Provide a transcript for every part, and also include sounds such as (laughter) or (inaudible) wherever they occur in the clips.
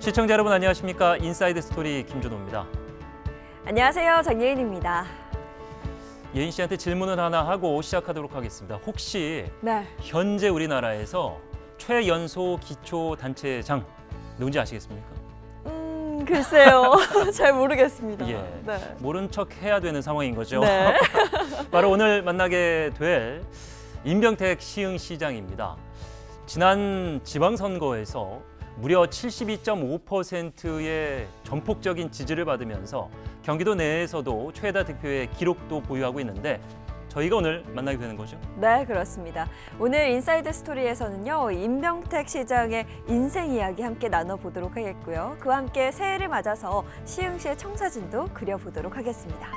시청자 여러분 안녕하십니까? 인사이드 스토리 김준호입니다. 안녕하세요. 장예인입니다. 예인 씨한테 질문을 하나 하고 시작하도록 하겠습니다. 혹시 네. 현재 우리나라에서 최연소 기초 단체장 누군지 아시겠습니까? 음, 글쎄요. (laughs) 잘 모르겠습니다. 예, 네. 모른 척 해야 되는 상황인 거죠. 네. (laughs) 바로 오늘 만나게 될 임병택 시흥시장입니다. 지난 지방선거에서 무려 72.5%의 전폭적인 지지를 받으면서 경기도 내에서도 최다 득표의 기록도 보유하고 있는데 저희가 오늘 만나게 되는 거죠? 네, 그렇습니다. 오늘 인사이드 스토리에서는요. 임병택 시장의 인생 이야기 함께 나눠보도록 하겠고요. 그와 함께 새해를 맞아서 시흥시의 청사진도 그려보도록 하겠습니다.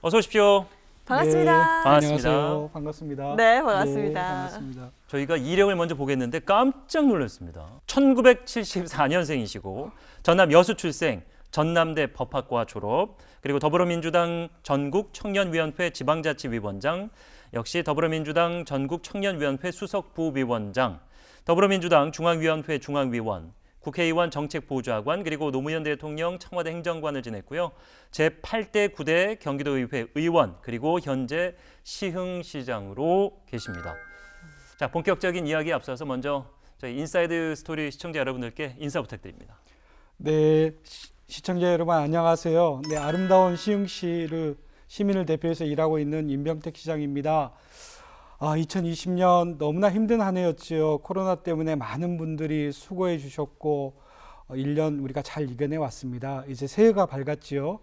어서 오십시오. 반갑습니다. 네, 반갑습니다. 안녕하세요. 반갑습니다. 네, 예, 반갑습니다. 네, 반갑습니다. 저희가 이력을 먼저 보겠는데 깜짝 놀랐습니다. 1974년생이시고 전남 여수 출생, 전남대 법학과 졸업, 그리고 더불어민주당 전국 청년위원회 지방자치위원장, 역시 더불어민주당 전국 청년위원회 수석 부위원장, 더불어민주당 중앙위원회 중앙위원, 국회의원 정책보좌관 그리고 노무현 대통령 청와대 행정관을 지냈고요. 제8대 9대 경기도의회 의원 그리고 현재 시흥시장으로 계십니다. 자 본격적인 이야기에 앞서서 먼저 저희 인사이드 스토리 시청자 여러분들께 인사 부탁드립니다. 네 시청자 여러분 안녕하세요. 네 아름다운 시흥시를 시민을 대표해서 일하고 있는 임병택 시장입니다. 아, 2020년 너무나 힘든 한 해였지요. 코로나 때문에 많은 분들이 수고해 주셨고 1년 어, 우리가 잘 이겨내 왔습니다. 이제 새해가 밝았지요.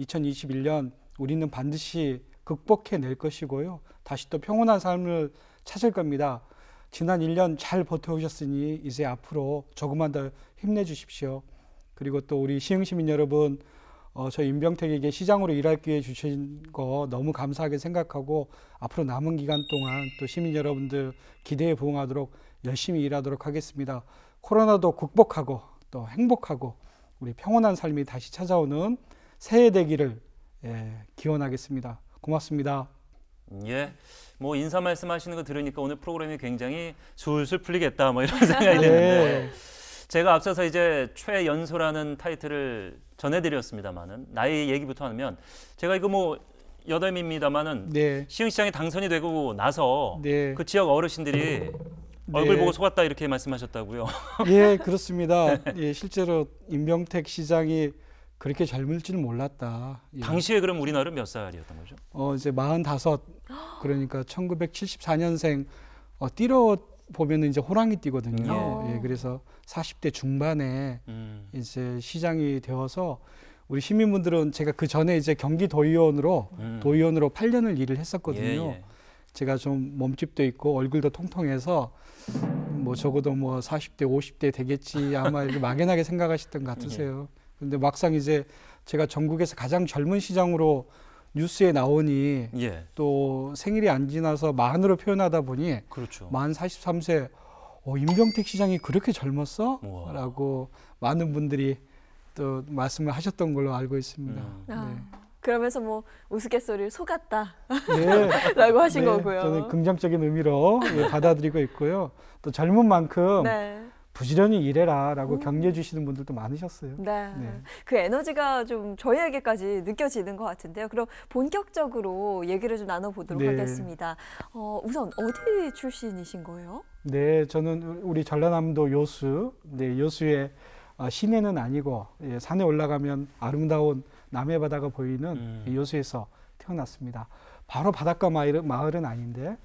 2021년 우리는 반드시 극복해 낼 것이고요. 다시 또 평온한 삶을 찾을 겁니다. 지난 1년 잘 버텨오셨으니 이제 앞으로 조금만 더 힘내 주십시오. 그리고 또 우리 시흥시민 여러분 어, 저 임병택에게 시장으로 일할 기회 주신 거 너무 감사하게 생각하고 앞으로 남은 기간 동안 또 시민 여러분들 기대에 부응하도록 열심히 일하도록 하겠습니다. 코로나도 극복하고 또 행복하고 우리 평온한 삶이 다시 찾아오는 새해 되기를 예, 기원하겠습니다. 고맙습니다. 예. 뭐 인사 말씀하시는 거 들으니까 오늘 프로그램이 굉장히 술술 풀리겠다 뭐 이런 (laughs) 생각이 드는데 예. 제가 앞서서 이제 최연소라는 타이틀을 전해드렸습니다만은 나의 얘기부터 하면 제가 이거 뭐 여담입니다만은 네. 시흥시장에 당선이 되고 나서 네. 그 지역 어르신들이 네. 얼굴 보고 속았다 이렇게 말씀하셨다고요. (laughs) 예, 그렇습니다. 네. 예, 실제로 임명택 시장이 그렇게 젊을지는 몰랐다. 예. 당시에 그럼 우리나라는 몇 살이었던 거죠? 어, 이제 45 (gasps) 그러니까 1974년생 어, 띠로 보면은 이제 호랑이 띠거든요. 예. 예, 그래서 40대 중반에 음. 이제 시장이 되어서 우리 시민분들은 제가 그 전에 이제 경기도의원으로 음. 도의원으로 8년을 일을 했었거든요. 예, 예, 제가 좀 몸집도 있고 얼굴도 통통해서 뭐 적어도 뭐 40대 50대 되겠지 아마 이렇게 (laughs) 막연하게 생각하셨던 것 같으세요. 예. 근데 막상 이제 제가 전국에서 가장 젊은 시장으로 뉴스에 나오니 예. 또 생일이 안 지나서 만으로 표현하다 보니 그렇죠. 만 43세 어, 임병택 시장이 그렇게 젊었어? 우와. 라고 많은 분들이 또 말씀을 하셨던 걸로 알고 있습니다. 음. 아, 네. 그러면서 뭐 우스갯소리를 속았다 네. (laughs) 라고 하신 네, 거고요. 저는 긍정적인 의미로 예, 받아들이고 있고요. 또 젊은 만큼 네. 부지런히 일해라 라고 음. 격려 주시는 분들도 많으셨어요. 네. 네. 그 에너지가 좀 저희에게까지 느껴지는 것 같은데요. 그럼 본격적으로 얘기를 좀 나눠보도록 네. 하겠습니다. 어, 우선 어디 출신이신 거예요? 네, 저는 우리 전라남도 요수, 네, 요수의 어, 시내는 아니고 예, 산에 올라가면 아름다운 남해 바다가 보이는 음. 요수에서 태어났습니다. 바로 바닷가 마을 마을은 아닌데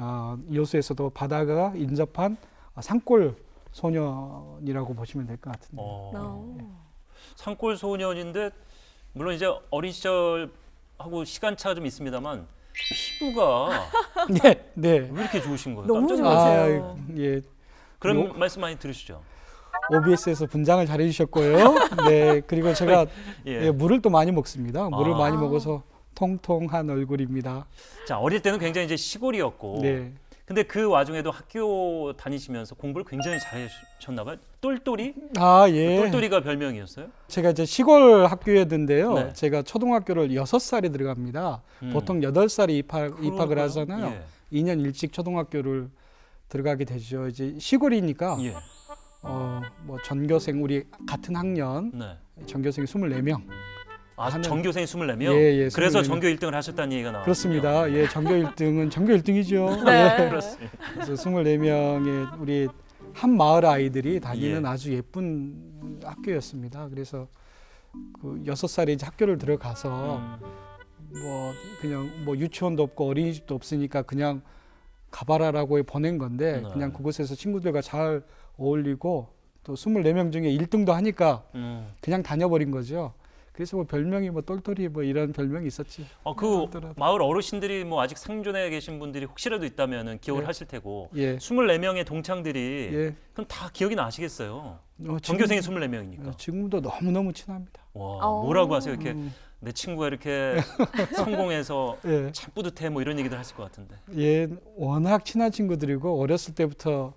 어, 요수에서도 바다가 인접한 어, 산골 소년이라고 보시면 될 것 같은데. 어. 네. 산골 소년인데 물론 이제 어린 시절하고 시간차 좀 있습니다만 피부가 네, (laughs) 네. 왜 이렇게 좋으신 거예요? 너무 좋으세요. 아, 예. 그런 요... 말씀 많이 들으시죠. OBS에서 분장을 잘해 주셨고요. (laughs) 네, 그리고 제가 예. 예, 물을 또 많이 먹습니다. 물을 아. 많이 먹어서 통통한 얼굴입니다. 자, 어릴 때는 굉장히 이제 시골이었고 네. 근데 그 와중에도 학교 다니시면서 공부를 굉장히 잘하셨나 봐요. 똘똘이? 아, 예. 그 똘똘이가 별명이었어요? 제가 이제 시골 학교였는데요. 네. 제가 초등학교를 6 살에 들어갑니다. 음. 보통 8 살에 입학, 입학을 하잖아요. 예. 2년 일찍 초등학교를 들어가게 되죠. 이제 시골이니까 예. 어, 뭐 전교생 우리 같은 학년 네. 전교생이 24명 아, 하는... 전교생이 24명? 예, 예, 그래서 전교 1등을 하셨다는 얘기가 나와요. 그렇습니다. 예, 전교 1등은 전교 1등이죠. (laughs) 네. 예. 그렇습니다. 24명의 우리 한 마을 아이들이 다니는 예. 아주 예쁜 학교였습니다. 그래서 그 6살에 이제 학교를 들어가서 음. 뭐 그냥 뭐 유치원도 없고 어린이집도 없으니까 그냥 가봐라라고 보낸 건데 네. 그냥 그곳에서 친구들과 잘 어울리고 또 24명 중에 1등도 하니까 음. 그냥 다녀버린 거죠. 그래서 뭐 별명이 뭐 똘똘이 뭐 이런 별명이 있었지. 어, 그 하더라도. 마을 어르신들이 뭐 아직 생존해 계신 분들이 혹시라도 있다면은 기억을 예. 하실 테고 예. 24명의 동창들이 예. 그럼 다 기억이 나시겠어요. 어, 전교생이 24명이니까. 어, 지금도 너무너무 친합니다. 와, 오. 어. 뭐라고 하세요? 이렇게 음. 내 친구가 이렇게 (laughs) 성공해서 예. 참 뿌듯해 뭐 이런 얘기들 하실 것 같은데. 예, 워낙 친한 친구들이고 어렸을 때부터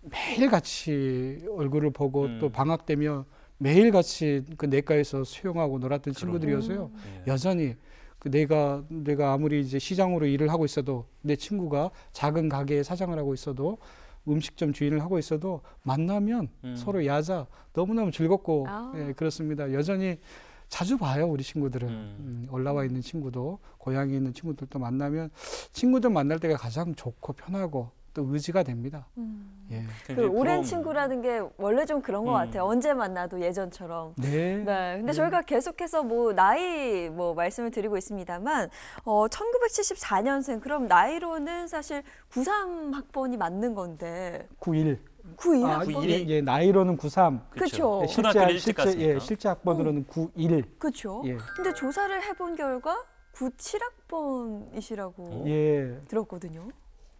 매일 같이 얼굴을 보고 음. 또 방학 되면 매일같이 그 내과에서 수영하고 놀았던 친구들이어서요. 음. 여전히 그 내가 내가 아무리 이제 시장으로 일을 하고 있어도 내 친구가 작은 가게에 사장을 하고 있어도 음식점 주인을 하고 있어도 만나면 음. 서로 야자 너무너무 즐겁고 아. 예, 그렇습니다. 여전히 자주 봐요 우리 친구들은 음. 음, 올라와 있는 친구도 고향에 있는 친구들도 만나면 친구들 만날 때가 가장 좋고 편하고 또 의지가 됩니다. 음. 예. 그 오랜 친구라는 게 원래 좀 그런 것 음. 같아요. 언제 만나도 예전처럼. 네. 네. 근데 네. 저희가 계속해서 뭐 나이 뭐 말씀을 드리고 있습니다만 어 1974년생 그럼 나이로는 사실 93 학번이 맞는 건데. 91. 91 아, 학번. 예, 나이로는 93. 그렇죠. 실제 실제 예, 실제 학번으로는 어. 91. 그렇죠. 예. 근데 조사를 해본 결과 97학번이시라고 예. 들었거든요.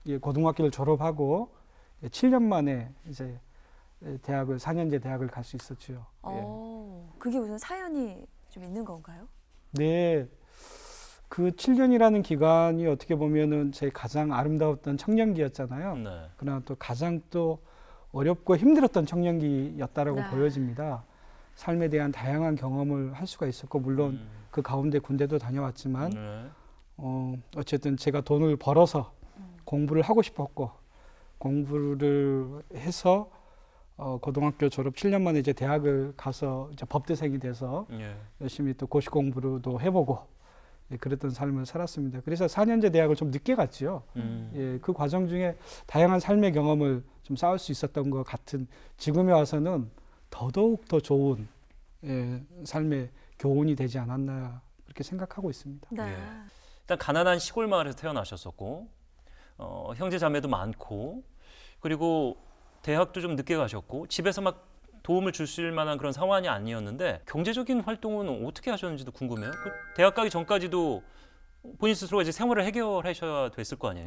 예, 고등학교를 졸업하고 7년 예, 만에 이제 대학을 4년제 대학을 갈 수있었죠 어, 예. 그게 무슨 사연이 좀 있는 건가요? 네. 그 7년이라는 기간이 어떻게 보면은 제 가장 아름다웠던 청년기였잖아요. 네. 그러나 또 가장 또 어렵고 힘들었던 청년기였다라고 네. 보여집니다. 삶에 대한 다양한 경험을 할 수가 있었고 물론 음. 그 가운데 군대도 다녀왔지만 네. 어, 어쨌든 제가 돈을 벌어서 공부를 하고 싶었고 공부를 해서 어, 고등학교 졸업 7년 만에 이제 대학을 가서 이제 법대생이 돼서 예. 열심히 또 고시 공부도 해보고 예, 그랬던 삶을 살았습니다. 그래서 4년제 대학을 좀 늦게 갔지요. 음. 예, 그 과정 중에 다양한 삶의 경험을 좀 쌓을 수 있었던 것 같은 지금에 와서는 더더욱 더 좋은 예, 삶의 교훈이 되지 않았나 그렇게 생각하고 있습니다. 네. 예. 일단 가난한 시골 마을에서 태어나셨었고 어, 형제 자매도 많고 그리고 대학도 좀 늦게 가셨고 집에서 막 도움을 주실 만한 그런 상황이 아니었는데 경제적인 활동은 어떻게 하셨는지도 궁금해요. 그 대학 가기 전까지도 본인 스스로 이제 생활을 해결하셔야 됐을 거 아니에요.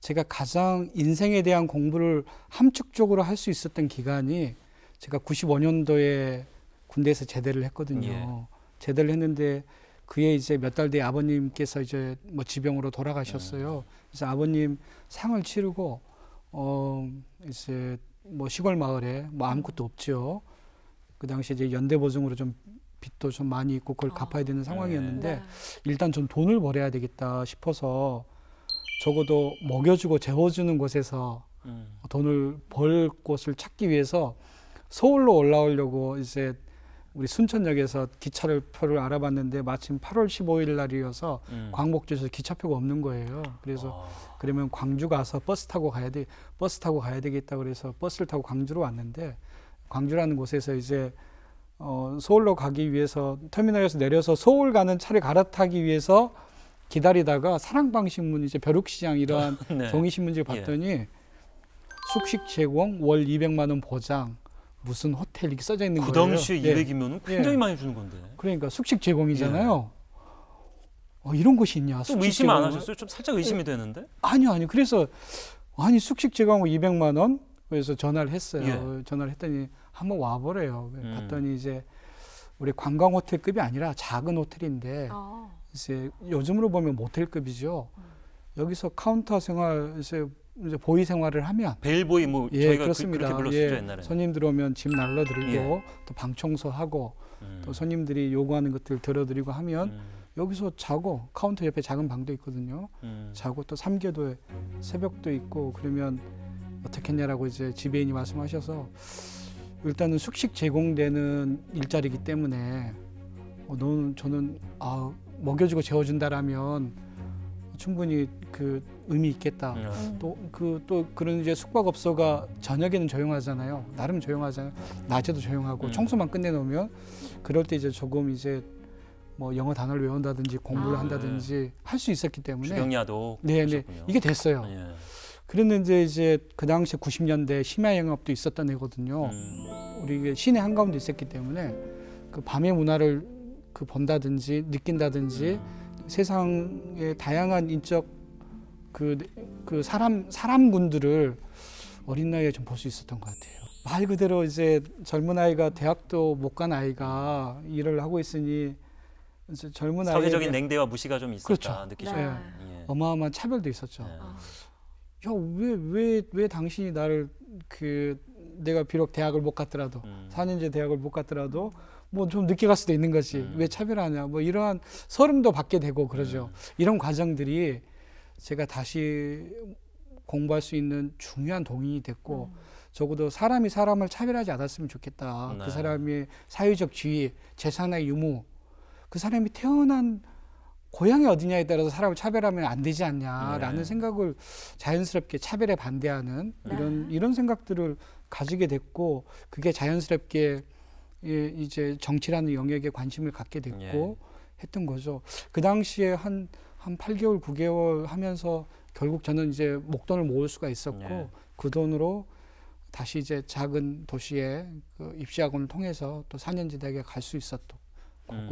제가 가장 인생에 대한 공부를 함축적으로 할 수 있었던 기간이 제가 95년도에 군대에서 제대를 했거든요. 예. 제대를 했는데 그에 이제 몇 달 뒤에 아버님께서 이제 뭐 지병으로 돌아가셨어요. 네. 그래서 아버님 상을 치르고 어 이제 뭐 시골 마을에 뭐 아무것도 없죠. 그 당시 이제 연대 보증으로 좀 빚도 좀 많이 있고 그걸 아. 갚아야 되는 상황이었는데 네. 일단 좀 돈을 벌어야 되겠다 싶어서 적어도 먹여주고 재워주는 곳에서 음. 돈을 벌 곳을 찾기 위해서 서울로 올라오려고 이제 우리 순천역에서 기차표를 알아봤는데 마침 8월 15일 날이어서 음. 광복절에서 기차표가 없는 거예요. 그래서 아. 그러면 광주 가서 버스 타고 가야 돼 버스 타고 가야 되겠다 그래서 버스를 타고 광주로 왔는데 광주라는 곳에서 이제 어, 서울로 가기 위해서 터미널에서 내려서 서울 가는 차를 갈아타기 위해서 기다리다가 사랑방신문 이제 벼룩시장 이러한 (laughs) 네. 종이신문지를 예. 봤더니 예. 숙식 제공 월 200만 원 보장 무슨 호텔 이렇게 써져 있는 그 거예요. 그 당시에 200이면 예. 예. 굉장히 예. 많이 주는 건데. 그러니까 숙식 제공이잖아요. 예. 어, 이런 것이 있냐. 좀 의심 안 하셨어요? 좀 살짝 의심이 예. 되는데? 아니요, 아니요. 그래서 아니 숙식 제공하고 200만 원 그래서 전화를 했어요. 예. 전화를 했더니 한번 와보래요. 음. 갔더니 이제 우리 관광 호텔급이 아니라 작은 호텔인데 아. 이제 요즘으로 보면 모텔급이죠. 음. 여기서 카운터 생활 이제 이제 보이 생활을 하면 벨보이 뭐 예, 저희가 그, 그렇습니다. 그, 렇게 불렀었죠 예, 옛날에 손님 들어오면 집 날러 드리고 예. 또방 청소하고 음. 또 손님들이 요구하는 것들 들어드리고 하면 음. 여기서 자고 카운터 옆에 작은 방도 있거든요. 음. 자고 또 삼계도에 새벽도 있고 그러면 어떻겠냐라고 이제 지배인이 말씀하셔서 일단은 숙식 제공되는 일자리이기 때문에 어, 너는 저는 아 먹여주고 재워준다라면 충분히 그 의미 있겠다. 또그또 음. 그, 또 그런 이제 숙박업소가 저녁에는 조용하잖아요. 나름 조용하잖아요. 낮에도 조용하고 음. 청소만 끝내놓으면 그럴 때 이제 조금 이제 뭐 영어 단어를 외운다든지 공부를 아, 한다든지 네. 할수 있었기 때문에 주경야도 네네 네. 그러셨군요. 이게 됐어요. 예. 그랬는데 이제 그 당시 90년대 심야 영업도 있었던 애거든요. 음. 우리 시내 한가운데 있었기 때문에 그 밤의 문화를 그 본다든지 느낀다든지 음. 세상의 다양한 인적 그, 그 사람, 사람군들을 어린 나이에 좀 볼 수 있었던 것 같아요. 말 그대로 이제 젊은 아이가 대학도 못 간 아이가 일을 하고 있으니 이제 젊은 아이 사회적인 냉대와 무시가 좀 있었다 그렇죠. 느끼죠. 네. 예. 네. 어마어마한 차별도 있었죠. 네. 야왜 왜, 왜 당신이 나를 그 내가 비록 대학을 못 갔더라도 음. 4년제 대학을 못 갔더라도 뭐 좀 늦게 갈 수도 있는 거지 음. 왜 차별하냐 뭐 이러한 서름도 받게 되고 그러죠. 음. 이런 과정들이 제가 다시 공부할 수 있는 중요한 동인이 됐고 음. 적어도 사람이 사람을 차별하지 않았으면 좋겠다. 그 네. 그 사람의 사회적 지위, 재산의 유무, 그 사람이 태어난 고향이 어디냐에 따라서 사람을 차별하면 안 되지 않냐라는 네. 생각을 자연스럽게 차별에 반대하는 네. 이런 네. 이런 생각들을 가지게 됐고 그게 자연스럽게 이제 정치라는 영역에 관심을 갖게 됐고 예. 했던 거죠. 그 당시에 한한 8개월, 9개월 하면서 결국 저는 이제 목돈을 모을 수가 있었고 네. 그 돈으로 다시 이제 작은 도시에 그 입시학원을 통해서 또사년제대학에갈 수 있었고 음.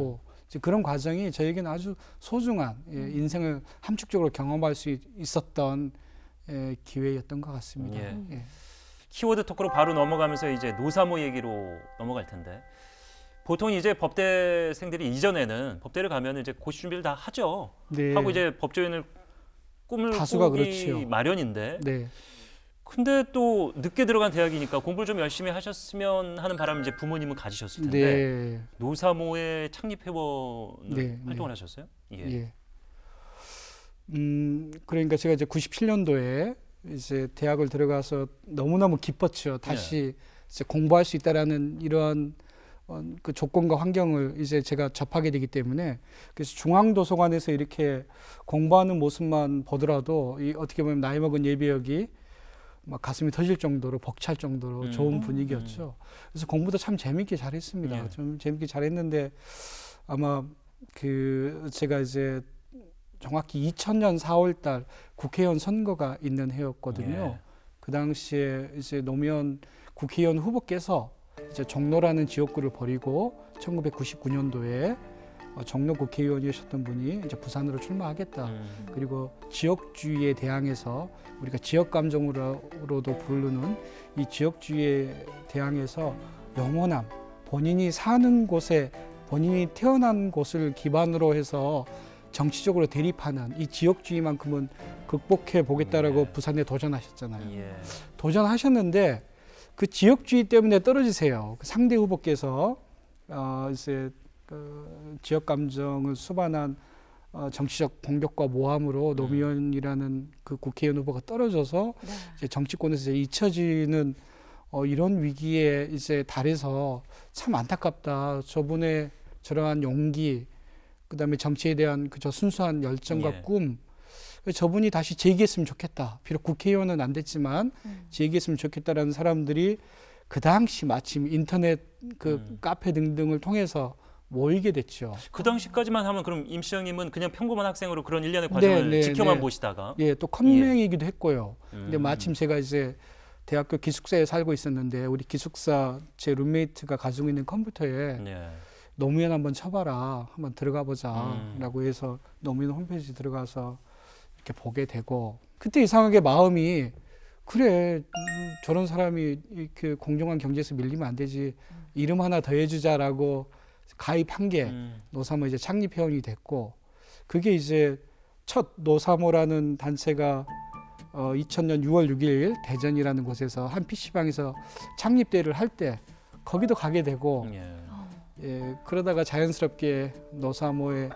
그런 과정이 저에게는 아주 소중한 예, 음. 인생을 함축적으로 경험할 수 있었던 예, 기회였던 것 같습니다. 예. 예. 키워드 토크로 바로 넘어가면서 이제 노사모 얘기로 넘어갈 텐데 보통 이제 법대생들이 이전에는 법대를 가면 이제 고시 준비를 다 하죠. 네. 하고 이제 법조인을 꿈을 다수가 그렇지요. 마련인데. 네. 근데 또 늦게 들어간 대학이니까 공부를 좀 열심히 하셨으면 하는 바람 이제 부모님은 가지셨을 텐데 네. 노사모의 창립 회원 네, 네, 활동을 네. 하셨어요? 예. 예. 음 그러니까 제가 이제 97년도에 이제 대학을 들어가서 너무너무 기뻤죠. 다시 네. 이제 공부할 수 있다라는 이러한 어, 그 조건과 환경을 이제 제가 접하게 되기 때문에 그래서 중앙도서관에서 이렇게 공부하는 모습만 보더라도 이 어떻게 보면 나이 먹은 예비역이 막 가슴이 터질 정도로 벅찰 정도로 음. 좋은 음. 분위기였죠. 그래서 공부도 참 재밌게 잘했습니다. 네. 좀 재밌게 잘했는데 아마 그 제가 이제 정확히 2000년 4월달 국회의원 선거가 있는 해였거든요. 예. 그 당시에 이제 노무현 국회의원 후보께서 이제 종로라는 지역구를 버리고 1999년도에 어, 정로 국회의원이셨던 분이 이제 부산으로 출마하겠다. 음. 그리고 지역주의에 대항해서 우리가 지역감정으로도 부르는 이 지역주의에 대항해서 영원함, 본인이 사는 곳에 본인이 태어난 곳을 기반으로 해서 정치적으로 대립하는 이 지역주의만큼은 극복해 보겠다라고 음, 예. 부산에 도전하셨잖아요. 예. 도전하셨는데 그 지역주의 때문에 떨어지세요. 그 3대 후보께서 어 이제 그 지역 감정을 수반한 어 정치적 공격과 모함으로 네. 노무현이라는 그 국회의원 후보가 떨어져서 네. 이제 정치권에서 이제 잊혀지는 어 이런 위기에 이제 달해서 참 안타깝다. 저분의 저러한 용기, 그다음에 정치에 대한 그 저 순수한 열정과 예. 꿈 저분이 다시 제기했으면 좋겠다. 비록 국회의원은 안 됐지만 음. 제기했으면 좋겠다라는 사람들이 그 당시 마침 인터넷 그 음. 카페 등등을 통해서 모이게 됐죠. 그 당시까지만 하면 그럼 임시영님은 그냥 평범한 학생으로 그런 일련의 네, 과정을 네, 네, 지켜만 네. 보시다가 예, 또 컴맹이기도 예. 했고요. 음. 근데 마침 제가 이제 대학교 기숙사에 살고 있었는데 우리 기숙사 제 룸메이트가 가지고 있는 컴퓨터에 네. 노무현 한번 쳐봐라, 한번 들어가 보자라고 음. 해서 노무현 홈페이지 들어가서 이렇게 보게 되고 그때 이상하게 마음이 그래 저런 사람이 이렇게 공정한 경제에서 밀리면 안 되지 이름 하나 더 해주자라고 가입한 게 음. 노사모 이제 창립 회원이 됐고 그게 이제 첫 노사모라는 단체가 어 2000년 6월 6일 대전이라는 곳에서 한 PC방에서 창립 대회를 할 때 거기도 가게 되고 예. 예, 그러다가 자연스럽게 노사모의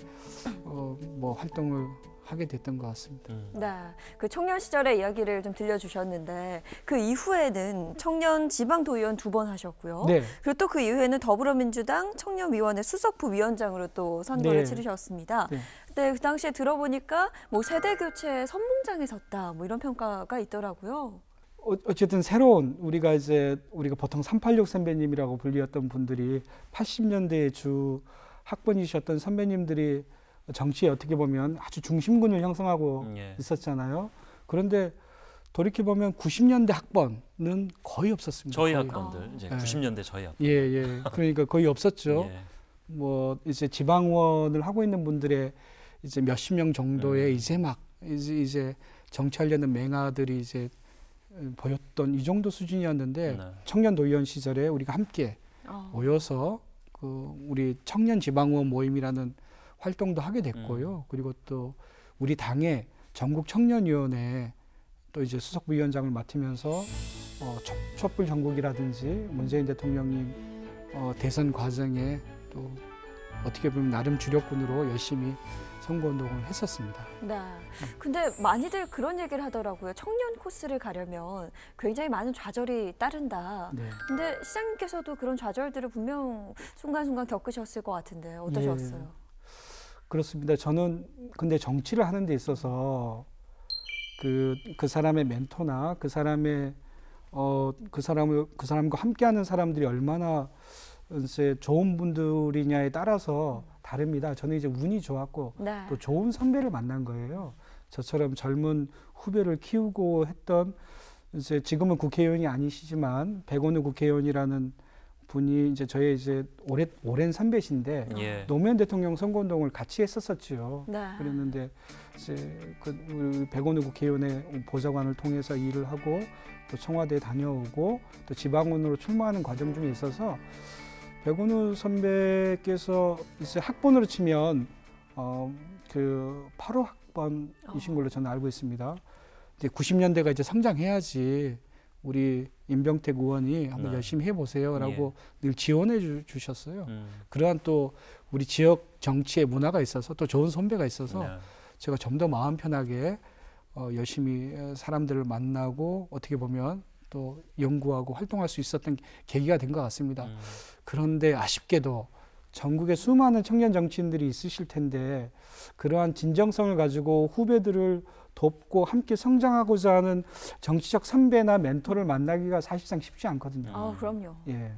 어, 뭐 활동을 하게 됐던 것 같습니다. 음. 네, 그 청년 시절의 이야기를 좀 들려주셨는데 그 이후에는 청년 지방도의원 두 번 하셨고요. 네. 그리고 또 그 이후에는 더불어민주당 청년위원회 수석부 위원장으로 또 선거를 네. 치르셨습니다. 네. 근그 당시에 들어보니까 뭐 세대 교체 선봉장에 섰다 뭐 이런 평가가 있더라고요. 어, 어쨌든 새로운 우리가 이제 우리가 보통 386 선배님이라고 불리었던 분들이 8 0년대주 학번이셨던 선배님들이 정치에 어떻게 보면 아주 중심군을 형성하고 예. 있었잖아요. 그런데 돌이켜 보면 90년대 학번은 거의 없었습니다. 저희 거의. 학번들 이제 90년대 예. 저희 학번. 예, 예. 그러니까 거의 없었죠. (laughs) 예. 뭐 이제 지방원을 하고 있는 분들의 이제 몇십 명 정도의 음. 이제 막 이제 이제 정치하려는 맹아들이 이제 보였던 이 정도 수준이었는데 네. 청년 도의원 시절에 우리가 함께 어. 모여서 그 우리 청년 지방원 모임이라는 활동도 하게 됐고요. 음. 그리고 또 우리 당의 전국 청년위원회 또 이제 수석부위원장을 맡으면서 어, 촛불 전국이라든지 문재인 대통령님 어, 대선 과정에 또 어떻게 보면 나름 주력군으로 열심히 선거운동을 했었습니다. 네. 근데 많이들 그런 얘기를 하더라고요. 청년 코스를 가려면 굉장히 많은 좌절이 따른다. 네. 근데 시장님께서도 그런 좌절들을 분명 순간순간 겪으셨을 것 같은데 어떠셨어요? 네. 그렇습니다. 저는 근데 정치를 하는 데 있어서 그, 그 사람의 멘토나 그 사람의 어, 그 사람을 그 사람과 함께하는 사람들이 얼마나 이제 좋은 분들이냐에 따라서 다릅니다. 저는 이제 운이 좋았고 네. 또 좋은 선배를 만난 거예요. 저처럼 젊은 후배를 키우고 했던 이제 지금은 국회의원이 아니시지만 백원우 국회의원이라는 분이 이제 저의 이제 오래, 오랜 선배신데 예. 노무현 대통령 선거운동을 같이 했었었지요. 네. 그랬는데 이제 그 백원우 국회의원의 보좌관을 통해서 일을 하고 또 청와대에 다녀오고 또 지방원으로 출마하는 과정 중에 있어서 백원우 선배께서 이제 학번으로 치면 어그 8호 학번이신 어. 걸로 저는 알고 있습니다. 이제 90년대가 이제 성장해야지 우리 임병택 의원이 한번 네. 열심히 해보세요라고 예. 늘 지원해 주, 셨어요 음. 그러한 또 우리 지역 정치의 문화가 있어서 또 좋은 선배가 있어서 네. 제가 좀 더 마음 편하게 어, 열심히 어, 사람들을 만나고 어떻게 보면 또 연구하고 활동할 수 있었던 계기가 된 것 같습니다. 음. 그런데 아쉽게도 전국에 수많은 청년 정치인들이 있으실 텐데 그러한 진정성을 가지고 후배들을 돕고 함께 성장하고자 하는 정치적 선배나 멘토를 만나기가 사실상 쉽지 않거든요. 아, 그럼요. 예.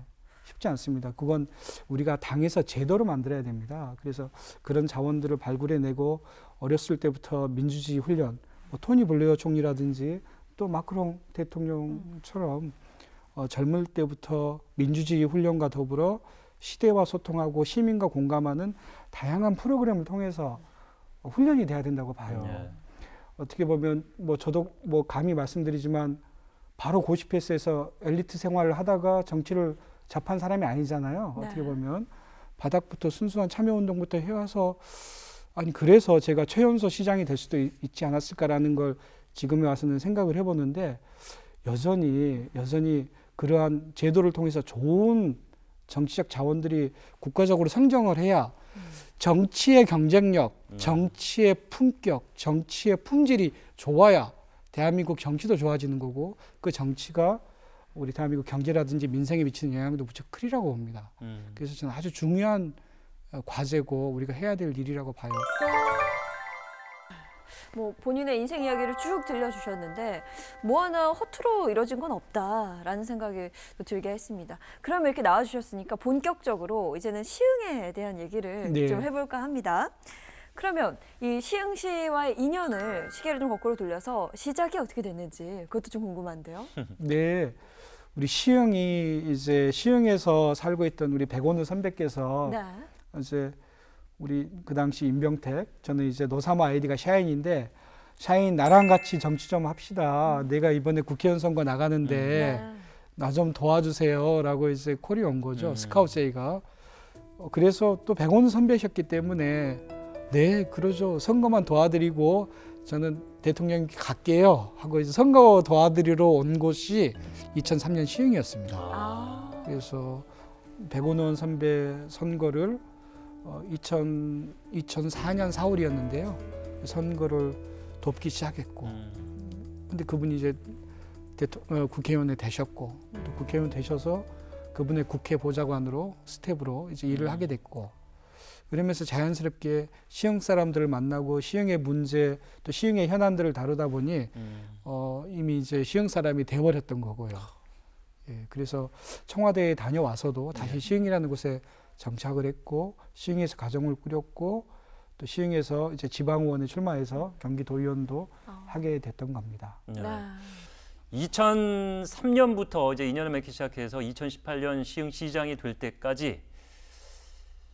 쉽지 않습니다. 그건 우리가 당에서 제도로 만들어야 됩니다. 그래서 그런 자원들을 발굴해내고 어렸을 때부터 민주주의 훈련, 뭐 토니 블레어 총리라든지 또 마크롱 대통령처럼 어, 젊을 때부터 민주주의 훈련과 더불어 시대와 소통하고 시민과 공감하는 다양한 프로그램을 통해서 훈련이 돼야 된다고 봐요. 네. 어떻게 보면 뭐 저도 뭐 감히 말씀드리지만 바로 고시패스에서 엘리트 생활을 하다가 정치를 접한 사람이 아니잖아요. 네. 어떻게 보면 바닥부터 순수한 참여운동부터 해와서 아니 그래서 제가 최연소 시장이 될 수도 있, 지 않았을까라는 걸 지금에 와서는 생각을 해보는데 여전히 여전히 그러한 제도를 통해서 좋은 정치적 자원들이 국가적으로 상정을 해야 정치의 경쟁력, 음. 정치의 품격, 정치의 품질이 좋아야 대한민국 정치도 좋아지는 거고 그 정치가 우리 대한민국 경제라든지 민생에 미치는 영향도 무척 크리라고 봅니다. 음. 그래서 저는 아주 중요한 어, 과제고 우리가 해야 될 일이라고 봐요. 뭐 본인의 인생 이야기를 쭉 들려주셨는데 뭐 하나 허투루 이뤄진 건 없다라는 생각이 들게 했습니다. 그러면 이렇게 나와주셨으니까 본격적으로 이제는 시흥에 대한 얘기를 네. 좀 해볼까 합니다. 그러면 이 시흥 씨와의 인연을 시계를 좀 거꾸로 돌려서 시작이 어떻게 됐는지 그것도 좀 궁금한데요. (laughs) 네. 우리 시흥이 이제 시흥에서 살고 있던 우리 백원우 선배께서 네. 이제 우리 그 당시 임병택 저는 이제 노사마 아이디가 샤인인데 샤인 나랑 같이 정치 좀 합시다. 음. 내가 이번에 국회의원 선거 나가는데 음. 네. 나좀 도와주세요라고 이제 콜이 온 거죠. 음. 스카우트 제이가 어, 그래서 또 백원 선배셨기 때문에 네 그러죠 선거만 도와드리고 저는 대통령 갈게요 하고 이제 선거 도와드리러 온 곳이 2003년 시흥이었습니다. 아. 그래서 백원원 선배 선거를 어, 2000, 2004년 4월이었는데요. 선거를 돕기 시작했고, 음. 근데 그분이 이제 대토, 어, 국회의원에 되셨고, 또 음. 국회의원 되셔서 그분의 국회 보좌관으로 스텝으로 이제 일을 음. 하게 됐고, 그러면서 자연스럽게 시흥 사람들을 만나고 시흥의 문제 또 시흥의 현안들을 다루다 보니 음. 어, 이미 이제 시흥 사람이 돼버렸던 거고요. 예, 그래서 청와대에 다녀와서도 다시 네. 시흥이라는 곳에 정착을 했고 시흥에서 가정을 꾸렸고 또 시흥에서 이제 지방의원에 출마해서 경기도의원도 어. 아. 하게 됐던 겁니다. 네. 2003년부터 이제 2년을 맺기 시작해서 2018년 시흥시장이 될 때까지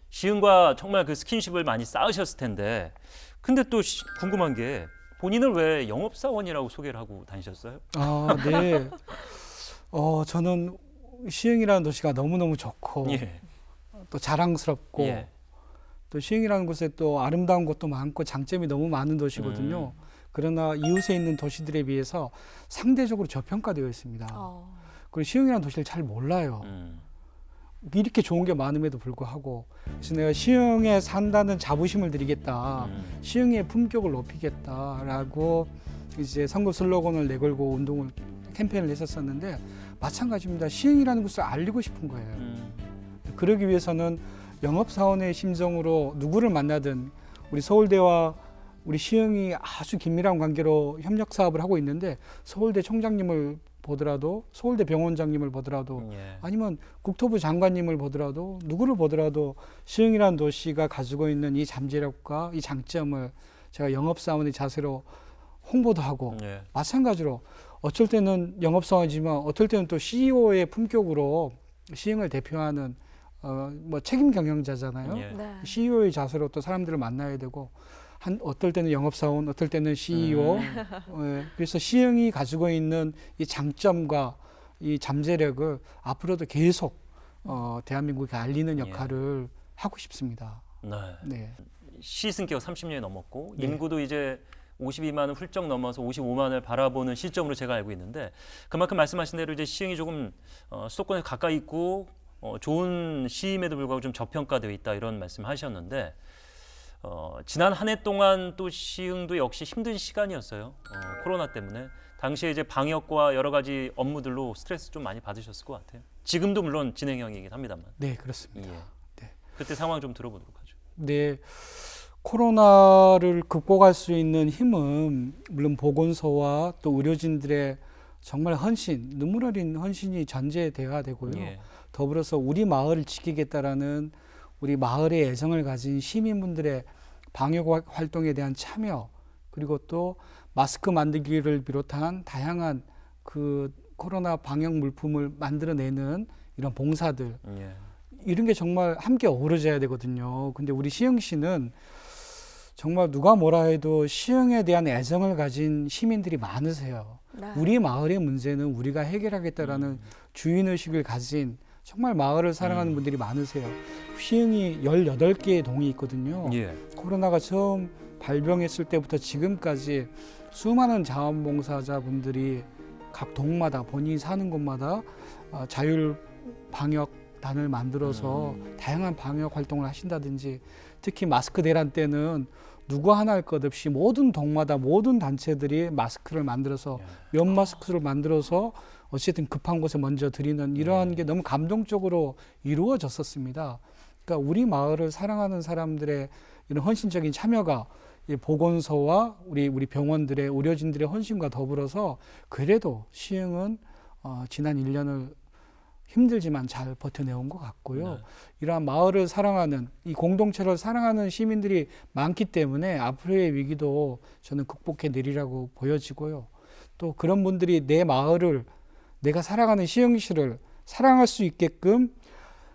시흥과 정말 그 스킨십을 많이 쌓으셨을 텐데 근데 또 시, 궁금한 게 본인을 왜 영업사원이라고 소개를 하고 다니셨어요? 아, 네. 어, 저는 시흥이라는 도시가 너무너무 좋고 (laughs) 예. 또 자랑스럽고 예. 또 시흥이라는 곳에 또 아름다운 곳도 많고 장점이 너무 많은 도시거든요. 음. 그러나 이웃에 있는 도시들에 비해서 상대적으로 저평가되어 있습니다. 어. 그리고 시흥이라는 도시를 잘 몰라요. 음. 이렇게 좋은 게 많음에도 불구하고 그래서 내가 시흥에 산다는 자부심을 드리겠다. 음. 시흥의 품격을 높이겠다라고 이제 선거 슬로건을 내걸고 운동을 캠페인을 했었었는데 마찬가지입니다. 시흥이라는 곳을 알리고 싶은 거예요. 음. 그러기 위해서는 영업사원의 심정으로 누구를 만나든 우리 서울대와 우리 시흥이 아주 긴밀한 관계로 협력 사업을 하고 있는데 서울대 총장님을 보더라도 서울대 병원장님을 보더라도 예. 아니면 국토부 장관님을 보더라도 누구를 보더라도 시흥이라는 도시가 가지고 있는 이 잠재력과 이 장점을 제가 영업사원의 자세로 홍보도 하고 예. 마찬가지로 어쩔 때는 영업사원이지만 어떨 때는 또 CEO의 품격으로 시흥을 대표하는 어, 뭐 책임 경영자잖아요. 예. 네. CEO의 자세로 또 사람들을 만나야 되고 한 어떨 때는 영업사원, 어떨 때는 CEO. 음. 어, 예, 그래서 시흥이 가지고 있는 이 장점과 이 잠재력을 앞으로도 계속 어, 대한민국에 알리는 예. 역할을 예. 하고 싶습니다. 네. 네. 시 승격 30년이 넘었고 네. 인구도 이제 52만을 훌쩍 넘어서 55만을 바라보는 시점으로 제가 알고 있는데 그만큼 말씀하신 대로 이제 시흥이 조금 어, 수도권에 가까이 있고 어, 좋은 시임에도 불구하고 좀 저평가되어 있다 이런 말씀하셨는데 어, 지난 한 해 동안 또 시흥도 역시 힘든 시간이었어요. 어, 코로나 때문에 당시에 이제 방역과 여러 가지 업무들로 스트레스 좀 많이 받으셨을 것 같아요. 지금도 물론 진행형이긴 합니다만. 네, 그렇습니다. 예. 네. 그때 상황 좀 들어보도록 하죠. 네. 코로나를 극복할 수 있는 힘은 물론 보건소와 또 의료진들의 정말 헌신, 눈물 어린 헌신이 전제돼야 되고요. 예. 더불어서 우리 마을을 지키겠다라는 우리 마을의 애정을 가진 시민분들의 방역 활동에 대한 참여 그리고 또 마스크 만들기를 비롯한 다양한 그 코로나 방역 물품을 만들어내는 이런 봉사들 예. 이런 게 정말 함께 어우러져야 되거든요. 근데 우리 시흥 씨는 정말 누가 뭐라 해도 시흥에 대한 애정을 가진 시민들이 많으세요. 네. 우리 마을의 문제는 우리가 해결하겠다라는 음. 주인 의식을 가진 정말 마을을 사랑하는 음. 분들이 많으세요. 휘응이 열여 개의 동이 있거든요. 예. 코로나가 처음 발병했을 때부터 지금까지 수많은 자원봉사자분들이 각 동마다 본인이 사는 곳마다 아, 자율 방역 단을 만들어서 음. 다양한 방역 활동을 하신다든지 특히 마스크 대란 때는 누구 하나 할 것 없이 모든 동마다 모든 단체들이 마스크를 만들어서 예. 면 마스크를 만들어서 어쨌든 급한 곳에 먼저 드리는 이러한 네. 게 너무 감동적으로 이루어졌었습니다. 그러니까 우리 마을을 사랑하는 사람들의 이런 헌신적인 참여가 보건소와 우리 우리 병원들의 의료진들의 헌신과 더불어서 그래도 시흥은 어, 지난 1년을 힘들지만 잘 버텨내온 것 같고요. 네. 이러한 마을을 사랑하는 이 공동체를 사랑하는 시민들이 많기 때문에 앞으로의 위기도 저는 극복해 내리라고 보여지고요. 또 그런 분들이 내 마을을 내가 살아가는 시흥시를 사랑할 수 있게끔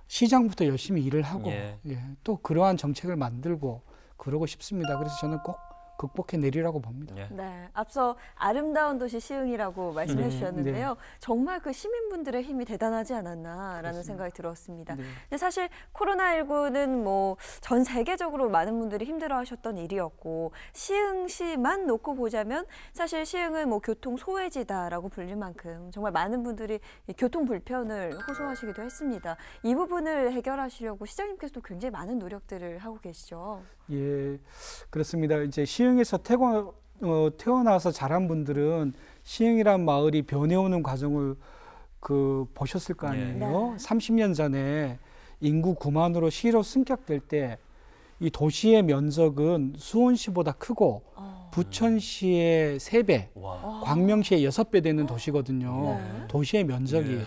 시장부터 열심히 일을 하고 예. 예, 또 그러한 정책을 만들고 그러고 싶습니다. 그래서 저는 꼭 극복해 내리라고 봅니다. 네. 네. 앞서 아름다운 도시 시흥이라고 말씀해 음. 주셨는데요. 네. 정말 그 시민분들의 힘이 대단하지 않았나라는 그렇습니다. 생각이 들었습니다. 네. 근데 사실 코로나19는 뭐 전 세계적으로 많은 분들이 힘들어하셨던 일이었고 시흥시만 놓고 보자면 사실 시흥은 뭐 교통 소외지다라고 불릴 만큼 정말 많은 분들이 교통 불편을 호소하시기도 했습니다. 이 부분을 해결하시려고 시장님께서도 굉장히 많은 노력들을 하고 계시죠. 예, 그렇습니다. 이제 시흥 시흥에서 태고, 어, 태어나서 자란 분들은 시흥이란 마을이 변해오는 과정을 그 보셨을 거 네. 아니에요. 네. 삼십 네. 년 전에 인구 9만으로 시로 승격될 때 이 도시의 면적은 수원시보다 크고 어. 부천시의 세배 광명시의 여배 되는 도시거든요. 네. 도시의 면적이. 네.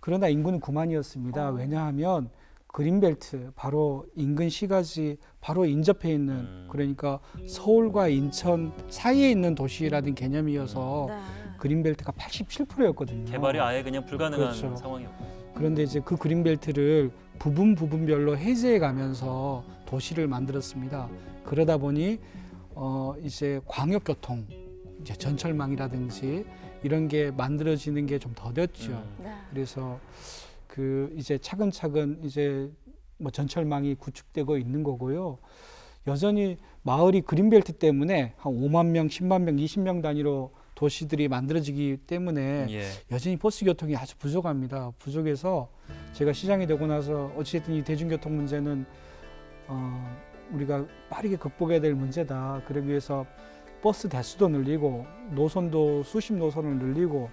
그러나 인구는 9만이었습니다. 어. 왜냐하면 그린벨트 바로 인근 시가지 바로 인접해 있는 음. 그러니까 서울과 인천 사이에 있는 도시라는 개념이어서 음. 네. 그린벨트가 87%였거든요. 개발이 아예 그냥 불가능한 그렇죠. 상황이었고. 그런데 이제 그 그린벨트를 부분 부분별로 해제해 가면서 도시를 만들었습니다. 그러다 보니 어 이제 광역교통 이제 전철망이라든지 이런 게 만들어지는 게 좀 더뎠죠. 음. 네. 그래서 그 이제 차근차근 이제 뭐 전철망이 구축되고 있는 거고요. 여전히 마을이 그린벨트 때문에 한 5만 명, 10만 명, 20명 단위로 도시들이 만들어지기 때문에 예. 여전히 버스 교통이 아주 부족합니다. 부족해서 제가 시장이 되고 나서 어찌됐든 이 대중교통 문제는 어, 우리가 빠르게 극복해야 될 문제다. 그러기 위해서 버스 대수도 늘리고 노선도 수십 노선을 늘리고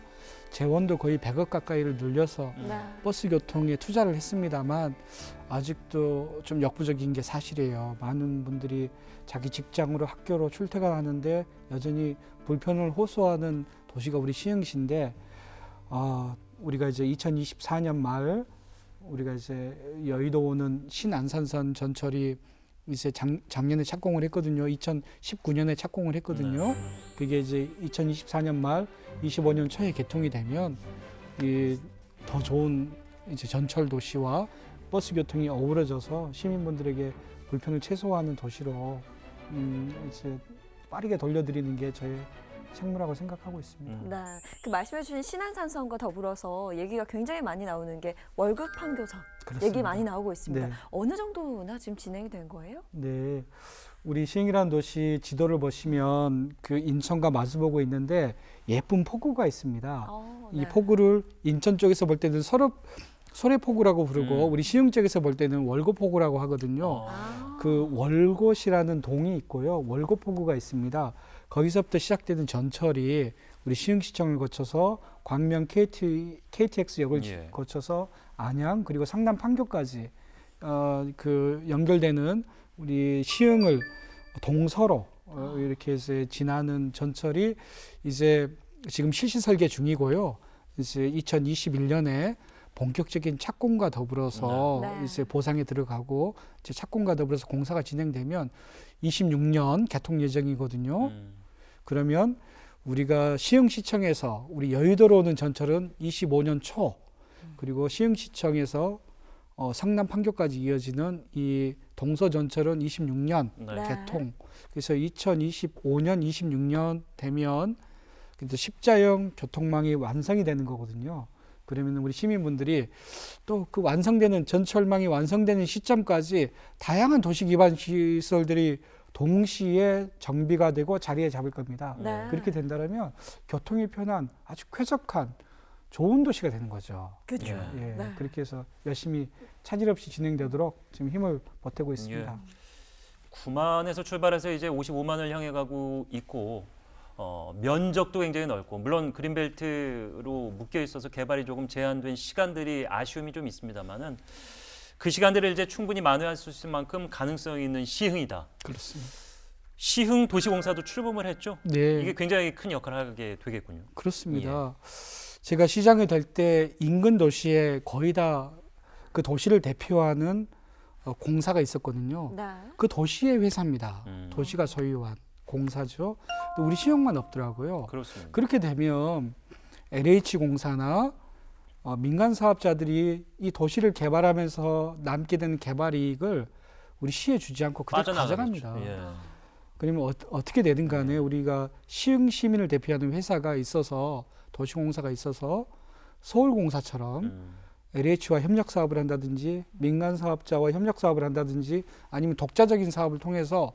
재원도 거의 100억 가까이를 늘려서 음. 네. 버스 교통에 투자를 했습니다만 아직도 좀 역부족인 게 사실이에요. 많은 분들이 자기 직장으로 학교로 출퇴근하는데 여전히 불편을 호소하는 도시가 우리 시흥시인데 어, 우리가 이제 2024년 말 우리가 이제 여의도 오는 신안산선 전철이 이제 작, 작년에 착공을 했거든요. 2019년에 착공을 했거든요. 네. 그게 이제 2024년 말 25년 초에 개통이 되면 이, 더 좋은 이제 전철 도시와 버스 교통이 어우러져서 시민분들에게 불편을 최소화하는 도시로 음, 이제 빠르게 돌려드리는 게 저의 책무라고 생각하고 있습니다. 음. 네, 그 말씀해주신 신안산 선과 더불어서 얘기가 굉장히 많이 나오는 게 월급 판교선. 그렇습니다. 얘기 많이 나오고 있습니다. 네. 어느 정도나 지금 진행이 된 거예요? 네. 우리 시흥이라는 도시 지도를 보시면 그 인천과 마주보고 있는데 예쁜 폭우가 있습니다. 오, 아, 네. 이 폭우를 인천 쪽에서 볼 때는 서럽 소래포구라고 부르고 음. 우리 시흥 쪽에서 볼 때는 월고포구라고 하거든요. 아. 그 월곶이라는 동이 있고요. 월고포구가 있습니다. 거기서부터 시작되는 전철이 우리 시흥시청을 거쳐서 광명 KT, KTX역을 예. 거쳐서 안양 그리고 상남 판교까지 어, 그 연결되는 우리 시흥을 동서로 어, 아. 이렇게 이제 지나는 전철이 이제 지금 실시 설계 중이고요. 이제 2021년에 본격적인 착공과 더불어서 네. 네. 이제 보상에 들어가고 이제 착공과 더불어서 공사가 진행되면 26년 개통 예정이거든요. 음. 그러면 우리가 시흥시청에서 우리 여의도로 오는 전철은 25년 초 그리고 시흥시청에서 어, 성남 판교까지 이어지는 이 동서 전철은 26년 네. 개통. 그래서 2025년, 26년 되면 근데 십자형 교통망이 완성이 되는 거거든요. 그러면 우리 시민분들이 또 그 완성되는 전철망이 완성되는 시점까지 다양한 도시 기반 시설들이 동시에 정비가 되고 자리에 잡을 겁니다. 네. 그렇게 된다면 교통이 편한 아주 쾌적한 좋은 도시가 되는 거죠. 그렇죠. 예. 네. 그렇게 해서 열심히 차질 없이 진행되도록 지금 힘을 보태고 예. 있습니다. 예. 9만에서 출발해서 이제 55만을 향해 가고 있고 어, 면적도 굉장히 넓고 물론 그린벨트로 묶여 있어서 개발이 조금 제한된 시간들이 아쉬움이 좀 있습니다만은 그 시간들을 이제 충분히 만회할 수 있을 만큼 가능성 있는 시흥이다. 그렇습니다. 시흥 도시공사도 출범을 했죠. 네. 이게 굉장히 큰 역할을 하게 되겠군요. 그렇습니다. 예. 제가 시장에 될때 인근 도시에 거의 다 그 도시를 대표하는 어, 공사가 있었거든요. 네. 그 도시의 회사입니다. 음. 도시가 소유한 공사죠. 우리 시형만 없더라고요. 그렇습니다. 그렇게 되면 LH 공사나 어, 민간 사업자들이 이 도시를 개발하면서 남게 된 개발 이익을 우리 시에 주지 않고 그대로 가져갑니다. 예. 그러면 어, 떻게 되든 간에 네. 우리가 시흥 시민을 대표하는 회사가 있어서 도시공사가 있어서 서울공사처럼 음. LH와 협력 사업을 한다든지 민간 사업자와 협력 사업을 한다든지 아니면 독자적인 사업을 통해서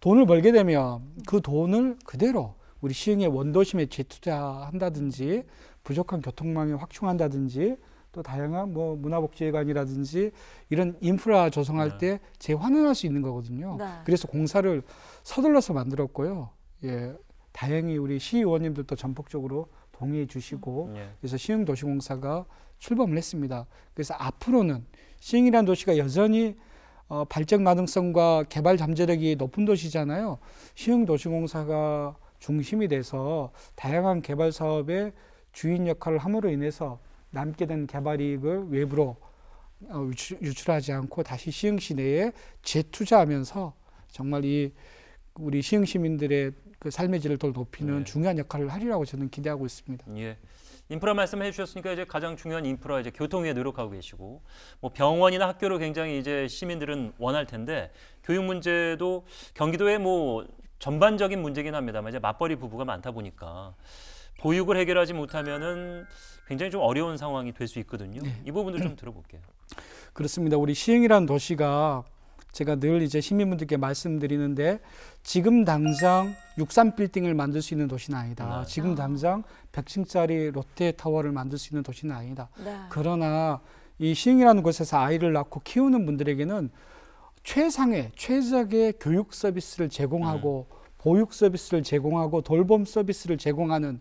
돈을 벌게 되면 그 돈을 그대로 우리 시흥의 원도심에 재투자한다든지 부족한 교통망에 확충한다든지 또 다양한 뭐 문화복지관이라든지 회 이런 인프라 조성할 네. 때 재환원할 수 있는 거거든요. 네. 그래서 공사를 서둘러서 만들었고요. 예, 다행히 우리 시의원님들도 전폭적으로 동의해 주시고 음. 예. 그래서 시흥 도시공사가 출범을 했습니다. 그래서 앞으로는 시흥이라는 도시가 여전히 어, 발전 가능성과 개발 잠재력이 높은 도시잖아요. 시흥 도시공사가 중심이 돼서 다양한 개발 사업의 주인 역할을 함으로 인해서 남게 된 개발 이익을 외부로 어, 유출하지 않고 다시 시흥 시내에 재투자하면서 정말 이 우리 시흥 시민들의 그 삶의 질을 더 높이는 네. 중요한 역할을 하리라고 저는 기대하고 있습니다. 예. 인프라 말씀해 주셨으니까 이제 가장 중요한 인프라 이제 교통에 노력하고 계시고 뭐 병원이나 학교를 굉장히 이제 시민들은 원할 텐데 교육 문제도 경기도의 뭐 전반적인 문제긴 합니다만 이제 맞벌이 부부가 많다 보니까 보육을 해결하지 못하면은 굉장히 좀 어려운 상황이 될 수 있거든요. 네. 이 부분도 좀 (clears throat) 들어볼게요. 그렇습니다. 우리 시흥이라는 도시가 제가 늘 이제 시민분들께 말씀드리는데 지금 당장 63빌딩을 만들 수 있는 도시는 아니다. 네. 지금 아. 당장 100층짜리 롯데타워를 만들 수 있는 도시는 아니다. 네. 그러나 이 시흥이라는 곳에서 아이를 낳고 키우는 분들에게는 최상의 최적의 교육 서비스를 제공하고 음. 보육 서비스를 제공하고 돌봄 서비스를 제공하는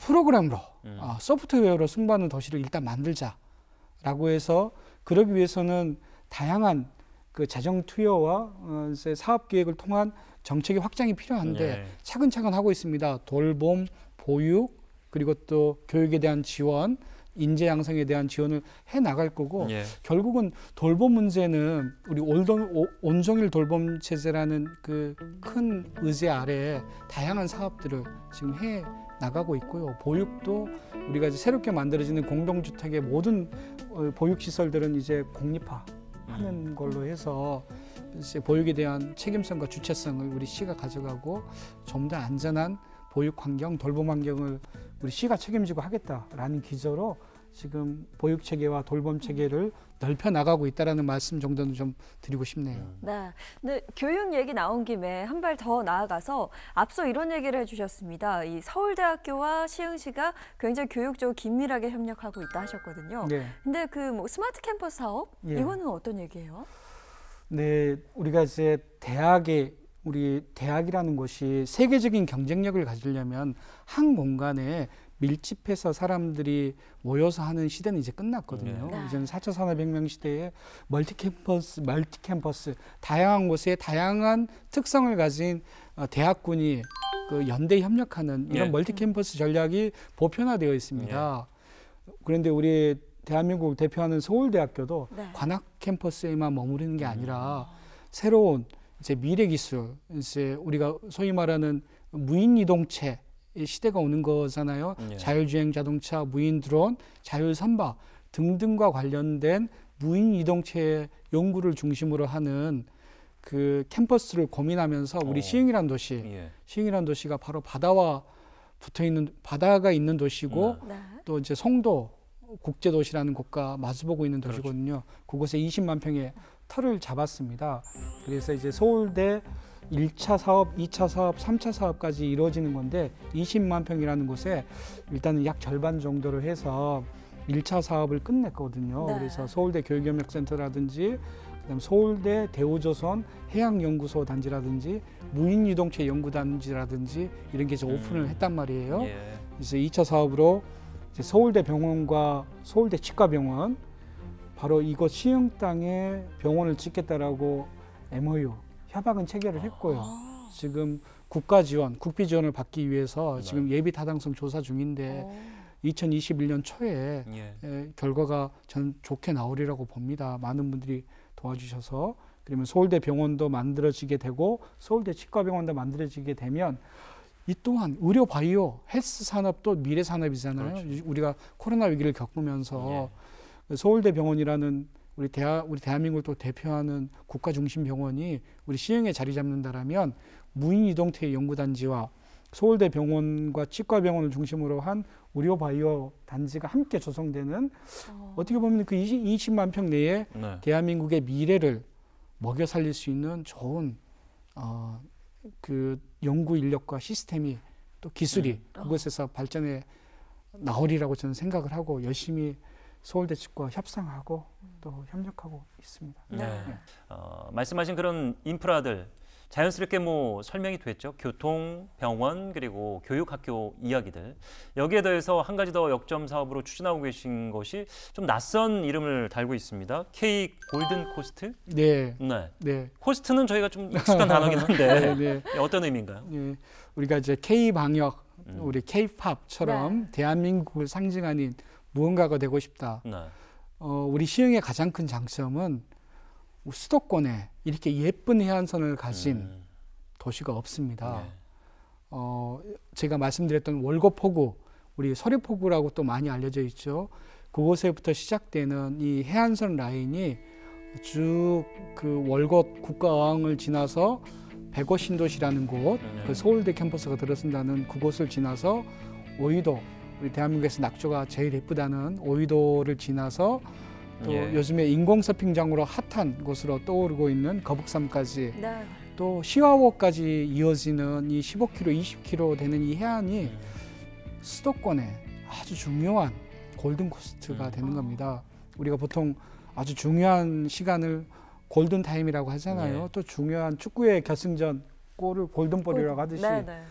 프로그램으로 음. 아, 소프트웨어로 승부하는 도시를 일단 만들자라고 해서 그러기 위해서는 다양한 그 재정 투여와 어, 사업 계획을 통한 정책의 확장이 필요한데 예. 차근차근 하고 있습니다. 돌봄, 보육 그리고 또 교육에 대한 지원, 인재 양성에 대한 지원을 해 나갈 거고 예. 결국은 돌봄 문제는 우리 올동, 오, 온종일 돌봄 체제라는 그 큰 의제 아래 다양한 사업들을 지금 해 나가고 있고요. 보육도 우리가 이제 새롭게 만들어지는 공동주택의 모든 어, 보육 시설들은 이제 공립화 하는 음. 걸로 해서 보육에 대한 책임성과 주체성을 우리 시가 가져가고 좀 더 안전한 보육 환경, 돌봄 환경을 우리 시가 책임지고 하겠다라는 기조로 지금 보육 체계와 돌봄 체계를 넓혀 나가고 있다라는 말씀 정도는 좀 드리고 싶네요. 네, 네. 근데 교육 얘기 나온 김에 한 발 더 나아가서 앞서 이런 얘기를 해주셨습니다. 이 서울대학교와 시흥시가 굉장히 교육적으로 긴밀하게 협력하고 있다 하셨거든요. 네. 근데 그뭐 스마트 캠퍼 사업 예. 이거는 어떤 얘기예요? 네, 우리가 이제 대학의 우리 대학이라는 곳이 세계적인 경쟁력을 가지려면 한 공간에 밀집해서 사람들이 모여서 하는 시대는 이제 끝났거든요. 네. 이제는 4차 산업혁명 시대에 멀티캠퍼스, 멀티캠퍼스 다양한 곳에 다양한 특성을 가진 어, 대학군이 그 연대 협력하는 이런 네. 멀티캠퍼스 전략이 보편화되어 있습니다. 네. 그런데 우리 대한민국 대표하는 서울대학교도 네. 관악 캠퍼스에만 머무르는 게 음. 아니라 새로운 이제 미래 기술, 이제 우리가 소위 말하는 무인 이동체 시대가 오는 거잖아요. 예. 자율주행 자동차, 무인 드론, 자율 선박 등등과 관련된 무인 이동체 연구를 중심으로 하는 그 캠퍼스를 고민하면서 우리 오. 어. 시흥이란 도시, 예. 시흥이란 도시가 바로 바다와 붙어 있는 바다가 있는 도시고 음. 네. 또 이제 송도 국제 도시라는 곳과 마주보고 있는 도시거든요. 그렇죠. 그곳에 20만 평의 터를 잡았습니다. 그래서 이제 서울대 일차 사업, 이차 사업, 삼차 사업까지 이루어지는 건데 20만 평이라는 곳에 일단은 약 절반 정도로 해서 일차 사업을 끝냈거든요. 네. 그래서 서울대 교육협력센터라든지 그다음 서울대 대우조선 해양연구소 단지라든지 무인유동체 연구단지라든지 이런 게 이제 음. 오픈을 음. 했단 말이에요. 예. 이제 이차 사업으로 이제 서울대 병원과 서울대 치과병원 바로 이곳 시흥 땅에 병원을 짓겠다라고 MOU 협약은 체결을 아. 했고요. 아. 지금 국가 지원, 국비 지원을 받기 위해서 네. 지금 예비 타당성 조사 중인데 오. 어. 2021년 초에 예. 결과가 전 좋게 나오리라고 봅니다. 많은 분들이 도와주셔서 그러면 서울대 병원도 만들어지게 되고 서울대 치과병원도 만들어지게 되면 이 또한 의료 바이오 헬스 산업도 미래 산업이잖아요. 그렇죠. 우리가 코로나 위기를 겪으면서 예. 서울대 병원이라는 우리 대하, 우리 대한민국을 또 대표하는 국가 중심 병원이 우리 시흥에 자리 잡는다라면 무인 이동태 연구단지와 서울대 병원과 치과병원을 중심으로 한 의료바이오 단지가 함께 조성되는 어. 어떻게 보면 그 20, 만평 내에 네. 대한민국의 미래를 먹여 살릴 수 있는 좋은 어, 그 연구 인력과 시스템이 또 기술이 음. 그곳에서 어. 발전해 나오리라고 저는 생각을 하고 열심히 서울대 치과 협상하고 음. 또 협력하고 있습니다. 네. 네. 네. 어, 말씀하신 그런 인프라들 자연스럽게 뭐 설명이 됐죠. 교통, 병원, 그리고 교육, 학교 이야기들. 여기에 더해서 한 가지 더 역점 사업으로 추진하고 계신 것이 좀 낯선 이름을 달고 있습니다. K 골든 코스트? 네. 네. 네. 코스트는 저희가 좀 익숙한 단어긴 한데 (laughs) 네, 네, 어떤 의미인가요? 네. 우리가 이제 K 방역, 음. 우리 K 팝처럼 대한민국을 상징하는 무언가가 되고 싶다. 어, 우리 시흥의 가장 큰 장점은 수도권에 이렇게 예쁜 해안선을 가진 음. 도시가 없습니다. 네. 어, 제가 말씀드렸던 월거포구, 우리 서류포구라고 또 많이 알려져 있죠. 그곳에부터 시작되는 이 해안선 라인이 쭉 그 월곶 국가어을 지나서 백오신도시라는 곳, 그 네. 그 서울대 캠퍼스가 들어선다는 그곳을 지나서 오이도 우리 대한민국에서 낙조가 제일 예쁘다는 오이도를 지나서 또 예. 요즘에 인공 서핑장으로 핫한 곳으로 떠오르고 있는 거북산까지 네. 또 시와호까지 이어지는 이 15km, 20km 되는 이 해안이 예. 수도권에 아주 중요한 골든 코스트가 음. 되는 겁니다. 우리가 보통 아주 중요한 시간을 골든 타임이라고 하잖아요. 예. 또 중요한 축구의 결승전 골을 골든볼이라고 하듯이 네, 네.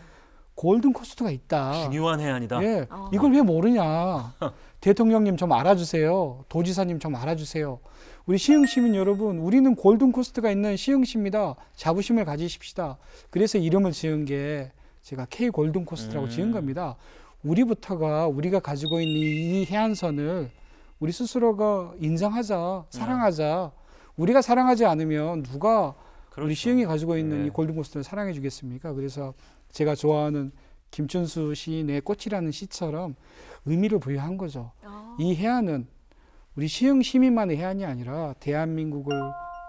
골든 코스트가 있다. 중요한 해안이다. 예, 어. 이걸 왜 모르냐. (laughs) 대통령님 좀 알아주세요. 도지사님 좀 알아주세요. 우리 시흥 시민 여러분, 우리는 골든 코스트가 있는 시흥시입니다. 자부심을 가지십시다. 그래서 이름을 지은 게 제가 K 골든 코스트라고 음. 지은 겁니다. 우리부터가 우리가 가지고 있는 이 해안선을 우리 스스로가 인정하자, 사랑하자. 음. 우리가 사랑하지 않으면 누가 그렇죠. 우리 시흥이 가지고 있는 네. 이 골든 코스트를 사랑해 주겠습니까? 그래서 제가 좋아하는 김춘수 시인의 꽃이라는 시처럼 의미를 부여한 거죠. 아. 이 해안은 우리 시흥 시민만의 해안이 아니라 대한민국을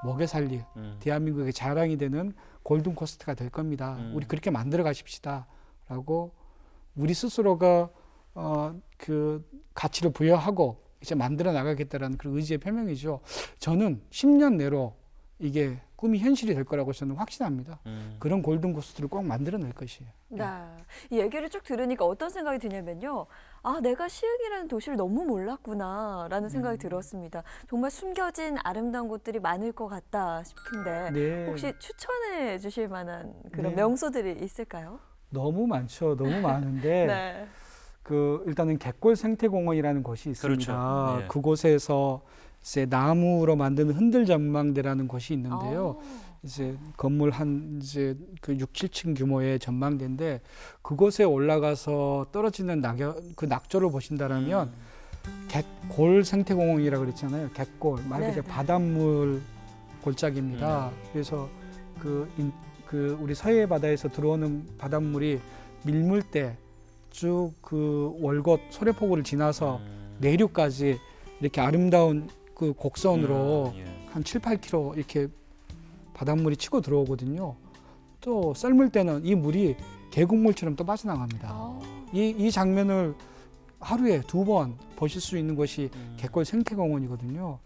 먹여 살리, 음. 대한민국의 자랑이 되는 골든 코스트가 될 겁니다. 음. 우리 그렇게 만들어 가십시다라고 우리 스스로가 어, 그 가치를 부여하고 이제 만들어 나가겠다라는 그런 의지의 표명이죠. 저는 10년 내로 이게 꿈이 현실이 될 거라고 저는 확신합니다. 음. 그런 골든 고스트를 꼭 만들어낼 것이에요. 네. 네. 얘기를 쭉 들으니까 어떤 생각이 드냐면요. 아, 내가 시흥이라는 도시를 너무 몰랐구나라는 생각이 네. 들었습니다. 정말 숨겨진 아름다운 곳들이 많을 것 같다 싶은데 네. 혹시 추천해 주실 만한 그런 네. 명소들이 있을까요? 너무 많죠. 너무 많은데 (laughs) 네. 그 일단은 갯골 생태공원이라는 곳이 있습니다. 그렇죠. 네. 그곳에서 이제 나무로 만든 흔들 전망대라는 곳이 있는데요. 아. 이제 건물 한 이제 그 6, 7층 규모의 전망대인데 그곳에 올라가서 떨어지는 낙엽 그 낙조를 보신다라면 음. 객골 생태공원이라고 그랬잖아요. 객골 말 그대로 네. 바닷물 골짜기입니다. 음. 그래서 그, 인, 그 우리 서해 바다에서 들어오는 바닷물이 밀물 때 쭉 그 월곶 소래포구를 지나서 음. 내륙까지 이렇게 아름다운 그 곡선으로 음, 아, 예. 한 7, 8km 이렇게 바닷물이 치고 들어오거든요. 또 썰물 때는 이 물이 계곡물처럼 또 빠져나갑니다. 아. 이, 이 장면을 하루에 두 번 보실 수 있는 것이 음. 갯골 생태공원이거든요.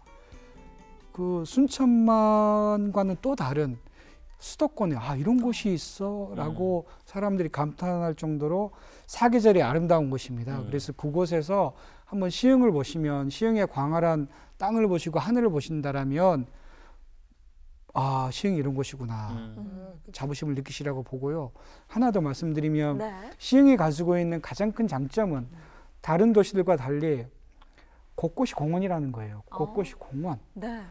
그 순천만과는 또 다른 수도권에 아 이런 곳이 있어라고 음. 사람들이 감탄할 정도로 사계절이 아름다운 곳입니다. 음. 그래서 그곳에서 한번 시흥을 보시면 시흥의 광활한 땅을 보시고 하늘을 보신다라면 아 시흥이 런 곳이구나 음. 음. 자부심을 느끼시라고 보고요 하나 더 말씀드리면 네. 시흥이 가지고 있는 가장 큰 장점은 다른 도시들과 달리 곳곳이 공원이라는 거예요 어. 곳곳이 어. 공원 네.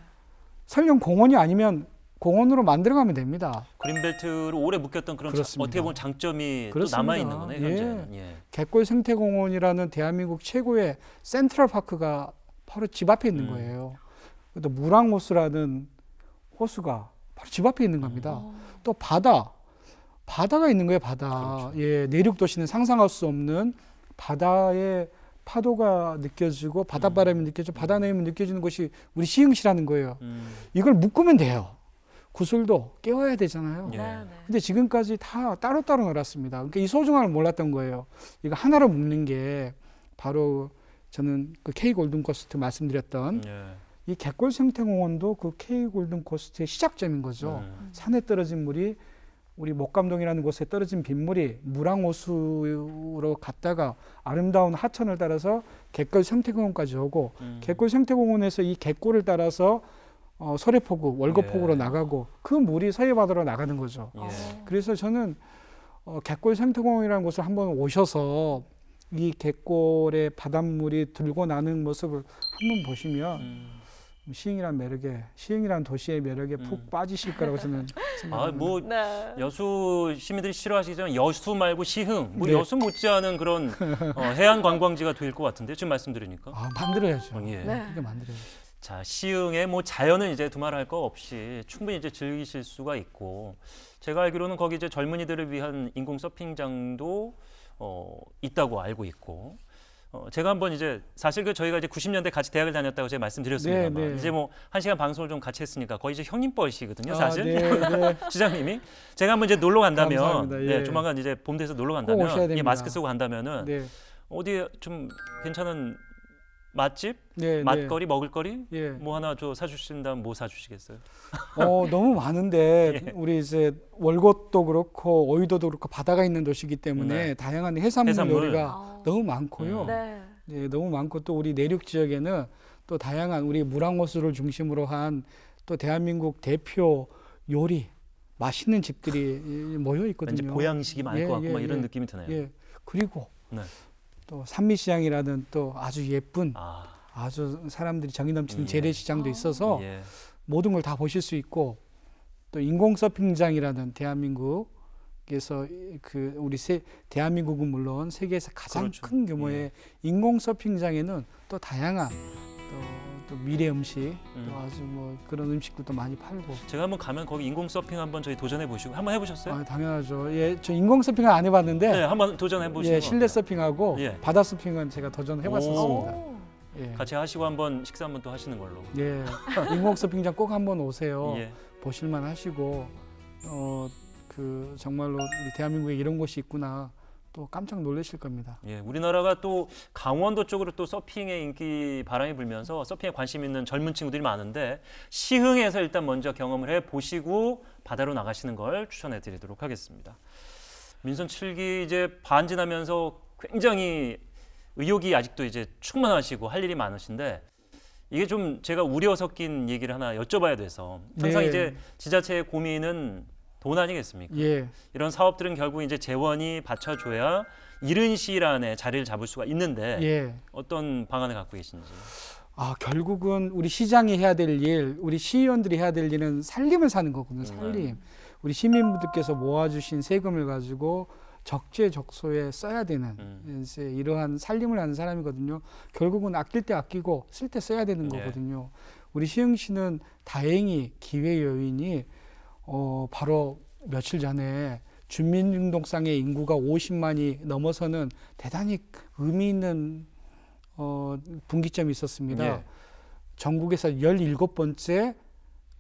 설령 공원이 아니면 공원으로 만들어가면 됩니다 그린벨트로 오래 묶였던 그런 자, 어떻게 보면 장점이 남아 있는 거네요 예. 예. 갯골 생태공원이라는 대한민국 최고의 센트럴 파크가 바로 집 앞에 있는 네. 거예요. 또 무랑호수라는 호수가 바로 집 앞에 있는 겁니다. 음. 아. 또 바다, 바다가 있는 거예요. 바다. 그렇죠. 예, 내륙 도시는 상상할 수 없는 바다의 파도가 느껴지고 바닷바람이 음. 느껴지고 바다 내면 느껴지는 것이 우리 시흥시라는 거예요. 음. 이걸 묶으면 돼요. 구슬도 깨워야 되잖아요. 예. 네, 네. 근데 지금까지 다 따로따로 놀았습니다. 그러니까 이 소중함을 몰랐던 거예요. 이거 하나로 묶는 게 바로 저는 그 K 골든 코스트 말씀드렸던 예. 이 갯골 생태공원도 그 K 골든 코스트의 시작점인 거죠. 예. 산에 떨어진 물이 우리 목감동이라는 곳에 떨어진 빗물이 무랑호수로 갔다가 아름다운 하천을 따라서 갯골 생태공원까지 오고 음. 갯골 생태공원에서 이 갯골을 따라서 어, 서래포구 월거포구로 예. 나가고 그 물이 서해바다로 나가는 거죠. 예. 어. 그래서 저는 어, 갯골 생태공원이라는 곳을 한번 오셔서 이 갯골의 바닷물이 들고 나는 모습을 한 번 보시면 음. 시흥이란 매력에 시흥이란 도시의 매력에 음. 푹 빠지실 거라고 저는 (laughs) 생각합니다. 아, 뭐 네. 여수 시민들이 싫어하시지만 여수 말고 시흥, 뭐 네. 여수 못지않은 그런 어, (laughs) 해안 관광지가 될 것 같은데 지금 말씀드리니까 아, 만들어야죠. 어, 예. 네. 이게 만들어야죠. 자 시흥의 뭐 자연은 이제 두말할 거 없이 충분히 이제 즐기실 수가 있고 제가 알기로는 거기 이제 젊은이들을 위한 인공 서핑장도 어, 있다고 알고 있고 어, 제가 한번 이제 사실 그 저희가 이제 90년대 같이 대학을 다녔다고 제가 말씀드렸습니다만 네, 네. 이제 뭐 한 시간 방송을 좀 같이 했으니까 거의 이제 형님 뻘이시거든요 아, 사실 아, 네, 시장님이 네. (laughs) 제가 한번 이제 놀러 간다면 네, 예. 조만간 이제 봄 돼서 놀러 간다면 이 마스크 쓰고 간다면은 네. 어디 좀 괜찮은 맛집, 네, 네. 맛거리, 네. 먹을거리 예. 뭐 하나 저 사주신다면 뭐 사주시겠어요? 어 너무 많은데 (laughs) 예. 우리 이제 월곶도 그렇고 어이도도 그렇고 바다가 있는 도시이기 때문에 네. 다양한 해산물, 해산물. 요리가 아. 너무 많고요. 음. 네. 예, 너무 많고 또 우리 내륙 지역에는 또 다양한 우리 물항호수를 중심으로 한 또 대한민국 대표 요리 맛있는 집들이 아. 모여 있거든요. 왠지 보양식이 많을 예, 것 같고 예, 막 이런 예. 느낌이 드네요. 예. 그리고 네. 또 산미시장이라는 또 아주 예쁜 아. 주 사람들이 정이 넘치는 예. 재래시장도 아. 있어서 예. 모든 걸 다 보실 수 있고 또 인공 서핑장이라는 대한민국에서 그 우리 세, 대한민국은 물론 세계에서 가장 그렇죠. 큰 규모의 예. 인공 서핑장에는 또 다양한 또또 미래 음식 음. 또 아주 뭐 그런 음식들도 많이 팔고 제가 한번 가면 거기 인공 서핑 한번 저희 도전해 보시고 한번 해보셨어요? 아, 당연하죠. 예, 저 인공 서핑은 안 해봤는데 네, 한번 도전해 보시고 예, 실내 서핑하고 예. 바다 서핑은 제가 도전해봤었습니다. 예. 같이 하시고 한번 식사 한번 또 하시는 걸로. 예, (laughs) 인공 서핑장 꼭 한번 오세요. 예. 보실만 하시고 어그 정말로 우리 대한민국에 이런 곳이 있구나. 또 깜짝 놀라실 겁니다. 예, 우리나라가 또 강원도 쪽으로 또 서핑의 인기 바람이 불면서 서핑에 관심 있는 젊은 친구들이 많은데 시흥에서 일단 먼저 경험을 해 보시고 바다로 나가시는 걸 추천해 드리도록 하겠습니다. 민선 7기 이제 반 지나면서 굉장히 의욕이 아직도 이제 충만하시고 할 일이 많으신데 이게 좀 제가 우려 섞인 얘기를 하나 여쭤봐야 돼서 항상 네. 이제 지자체의 고민은 돈 아니겠습니까? 예. 이런 사업들은 결국 이제 재원이 받쳐줘야 이른 시일 안에 자리를 잡을 수가 있는데 예. 어떤 방안을 갖고 계신지. 아 결국은 우리 시장이 해야 될 일, 우리 시의원들이 해야 될 일은 살림을 사는 거거든요. 네. 살림. 네. 우리 시민분들께서 모아주신 세금을 가지고 적재적소에 써야 되는 음. 이제 이러한 살림을 하는 사람이거든요. 결국은 아낄 때 아끼고 쓸 때 써야 되는 네. 거거든요. 예. 우리 시흥시는 다행히 기회 여인이 어, 바로 며칠 전에 주민운동상의 인구가 50만이 넘어서는 대단히 의미 있는 어, 분기점이 있었습니다. 예. 전국에서 17번째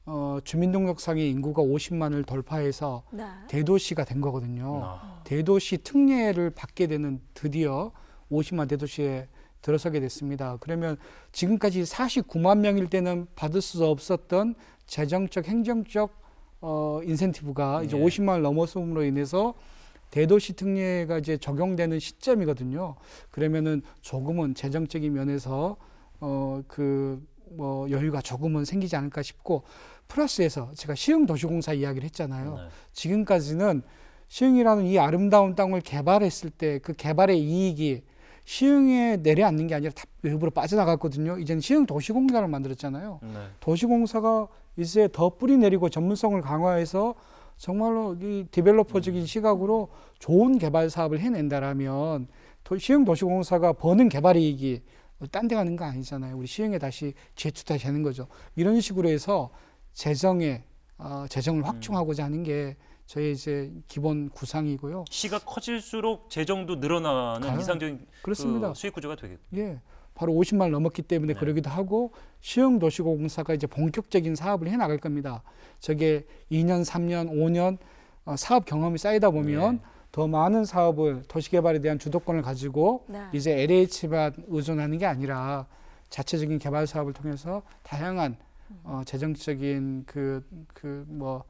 어, 주민등록상의 인구가 50만을 돌파해서 네. 대도시가 된 거거든요. 아. 대도시 특례를 받게 되는 드디어 50만 대도시에 들어서게 됐습니다. 그러면 지금까지 49만 명일 때는 받을 수 없었던 재정적, 행정적 어, 인센티브가 이제 예. 50만 을 넘어섬으로 인해서 대도시 특례가 이제 적용되는 시점이거든요. 그러면은 조금은 재정적인 면에서 어, 그, 뭐, 여유가 조금은 생기지 않을까 싶고, 플러스에서 제가 시흥도시공사 이야기를 했잖아요. 네. 지금까지는 시흥이라는 이 아름다운 땅을 개발했을 때 그 개발의 이익이 시흥에 내려앉는 게 아니라 다 외부로 빠져나갔거든요. 이제는 시흥 도시공사를 만들었잖아요. 네. 도시공사가 이제 더 뿌리 내리고 전문성을 강화해서 정말로 이 디벨로퍼적인 음. 시각으로 좋은 개발 사업을 해낸다라면 도, 시흥 도시공사가 버는 개발 이익이 딴 데 가는 거 아니잖아요. 우리 시흥에 다시 재투자되는 거죠. 이런 식으로 해서 재정에 어, 재정을 음. 확충하고자 하는 게 저희 이제 기본 구상이고요. 시가 커질수록 재정도 늘어나는 가요. 이상적인 그 그렇습니다. 그 수익 구조가 되겠 예. 바로 50만 넘었기 때문에 네. 그러기도 하고 시흥 도시공사가 이제 본격적인 사업을 해 나갈 겁니다. 저게 2년, 3년, 5년 어, 사업 경험이 쌓이다 보면 네. 더 많은 사업을 도시개발에 대한 주도권을 가지고 네. 이제 LH만 의존하는 게 아니라 자체적인 개발 사업을 통해서 다양한 어, 재정적인 그 그뭐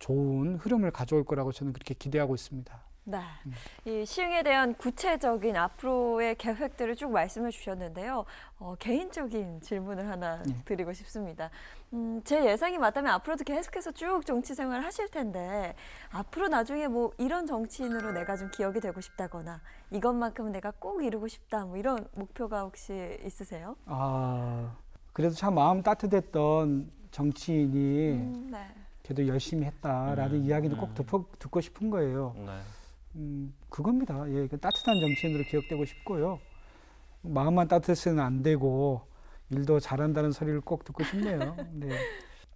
좋은 흐름을 가져올 거라고 저는 그렇게 기대하고 있습니다. 네. 음. 이 시흥에 대한 구체적인 앞으로의 계획들을 쭉 말씀해 주셨는데요. 어, 개인적인 질문을 하나 네. 드리고 싶습니다. 음, 제 예상이 맞다면 앞으로도 계속해서 쭉 정치 생활 하실 텐데 앞으로 나중에 뭐 이런 정치인으로 내가 좀 기억이 되고 싶다거나 이것만큼은 내가 꼭 이루고 싶다 뭐 이런 목표가 혹시 있으세요? 아, 그래도 참 마음 따뜻했던 정치인이 음, 네. 걔도 열심히 했다라는 음, 이야기도 음. 꼭 듣고, 듣고 싶은 거예요. 네. 음, 그겁니다. 예, 그 따뜻한 정치인으로 기억되고 싶고요. 마음만 따뜻해서는 안 되고 일도 잘한다는 소리를 꼭 듣고 싶네요. (laughs) 네.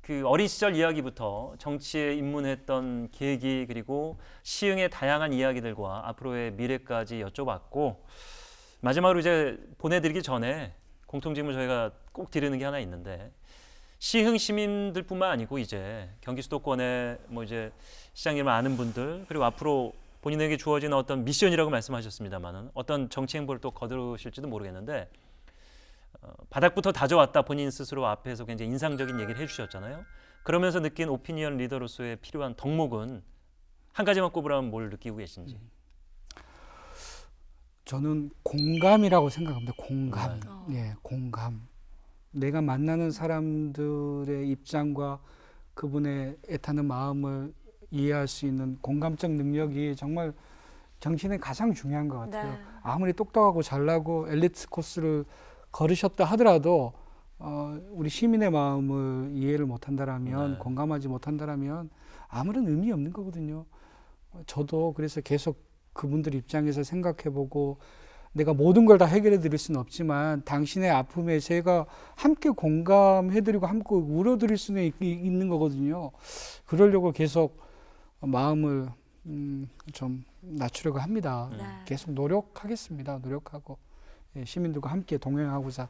그 어린 시절 이야기부터 정치에 입문했던 계기 그리고 시흥의 다양한 이야기들과 앞으로의 미래까지 여쭤봤고 마지막으로 이제 보내드리기 전에 공통질문 저희가 꼭 드리는 게 하나 있는데 시흥 시민들뿐만 아니고 이제 경기 수도권에뭐 이제 시장님을 아는 분들 그리고 앞으로 본인에게 주어진 어떤 미션이라고 말씀하셨습니다만은 어떤 정치 행보를 또 거두실지도 모르겠는데 어, 바닥부터 다져왔다 본인 스스로 앞에서 굉장히 인상적인 얘기를 해주셨잖아요. 그러면서 느낀 오피니언 리더로서의 필요한 덕목은 한 가지만 꼽으라면 뭘 느끼고 계신지. 저는 공감이라고 생각합니다. 공감, 네. 예, 공감. 내가 만나는 사람들의 입장과 그분의 애타는 마음을 이해할 수 있는 공감적 능력이 정말 정신에 가장 중요한 것 같아요. 네. 아무리 똑똑하고 잘나고 엘리트 코스를 걸으셨다 하더라도 어, 우리 시민의 마음을 이해를 못한다라면 네. 공감하지 못한다라면 아무런 의미 없는 거거든요. 저도 그래서 계속 그분들 입장에서 생각해보고 내가 모든 걸 다 해결해 드릴 수는 없지만 당신의 아픔에 제가 함께 공감해 드리고 함께 울어 드릴 수는 있, 는 거거든요. 그러려고 계속 마음을 음, 좀 낮추려고 합니다. 네. 네. 계속 노력하겠습니다. 노력하고 예, 시민들과 함께 동행하고자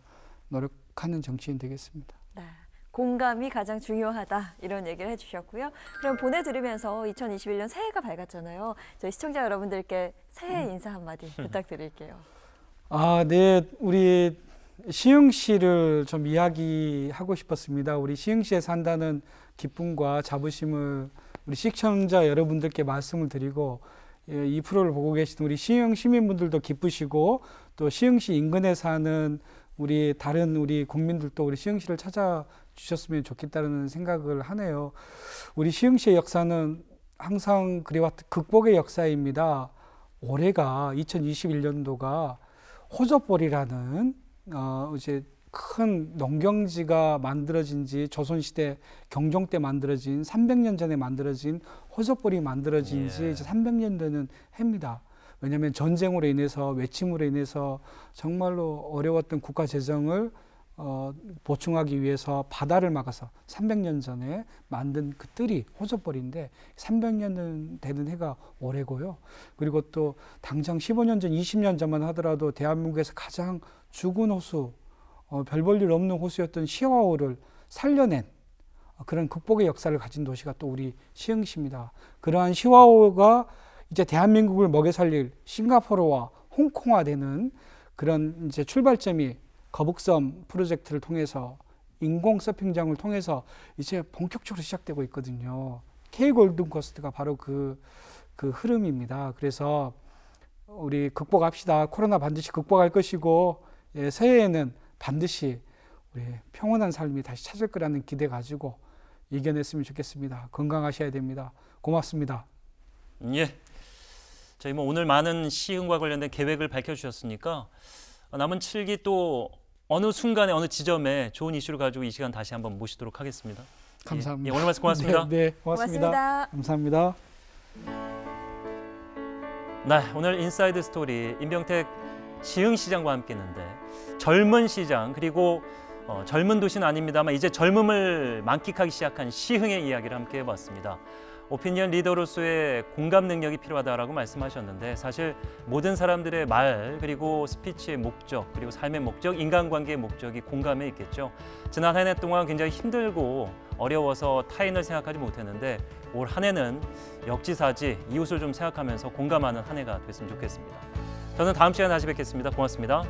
노력하는 정치인 되겠습니다. 네. 공감이 가장 중요하다 이런 얘기를 해주셨고요. 그럼 보내드리면서 2021년 새해가 밝았잖아요. 저희 시청자 여러분들께 새해 음. 인사 한마디 (laughs) 부탁드릴게요. 아, 네, 우리 시흥 씨를 좀 이야기하고 싶었습니다. 우리 시흥 씨에 산다는 기쁨과 자부심을 우리 시청자 여러분들께 말씀을 드리고 예, 이 프로를 보고 계시 우리 시흥 시민분들도 기쁘시고 또 시흥시 인근에 사는 우리 다른 우리 국민들도 우리 시흥시를 찾아 주셨으면 좋겠다는 생각을 하네요. 우리 시흥시의 역사는 항상 그래왔던 극복의 역사입니다. 올해가 2021년도가 호접볼이라는 어, 이제 큰 농경지가 만들어진 지 조선시대 경종 때 만들어진 300년 전에 만들어진 호접볼이 만들어진 지 예. 이제 300년 되는 해입니다. 왜냐하면 전쟁으로 인해서 외침으로 인해서 정말로 어려웠던 국가 재정을 어, 보충하기 위해서 바다를 막아서 300년 전에 만든 그 뜰이 호접벌인데 300년 되는 해가 오래고요 그리고 또 당장 15년 전, 20년 전만 하더라도 대한민국에서 가장 죽은 호수, 어, 별 볼일 없는 호수였던 시와호를 살려낸 그런 극복의 역사를 가진 도시가 또 우리 시흥시입니다. 그러한 시와호가 이제 대한민국을 먹여 살릴 싱가포르와 홍콩화되는 그런 이제 출발점이 거북섬 프로젝트를 통해서 인공 서핑장을 통해서 이제 본격적으로 시작되고 있거든요. K 골든 코스트가 바로 그, 그 흐름입니다. 그래서 우리 극복합시다. 코로나 반드시 극복할 것이고 예, 새해에는 반드시 우리 평온한 삶이 다시 찾을 거라는 기대 가지고 이겨냈으면 좋겠습니다. 건강하셔야 됩니다. 고맙습니다. 예. 저희 뭐 오늘 많은 시흥과 관련된 계획을 밝혀주셨으니까 남은 7기 또 어느 순간에 어느 지점에 좋은 이슈를 가지고 이 시간 다시 한번 모시도록 하겠습니다. 예, 감사합니다. 예, 예, 오늘 말씀 고맙습니다. (laughs) 네, 네 고맙습니다. 고맙습니다. 감사합니다. 네, 오늘 인사이드 스토리 임병택 시흥 시장과 함께했는데 젊은 시장 그리고 어, 젊은 도시는 아닙니다만 이제 젊음을 만끽하기 시작한 시흥의 이야기를 함께 해봤습니다. 오피니언 리더로서의 공감 능력이 필요하다라고 말씀하셨는데 사실 모든 사람들의 말 그리고 스피치의 목적 그리고 삶의 목적 인간관계의 목적이 공감에 있겠죠. 지난 한 해 동안 굉장히 힘들고 어려워서 타인을 생각하지 못했는데 올 한 해는 역지사지 이웃을 좀 생각하면서 공감하는 한 해가 됐으면 좋겠습니다. 저는 다음 시간에 다시 뵙겠습니다. 고맙습니다.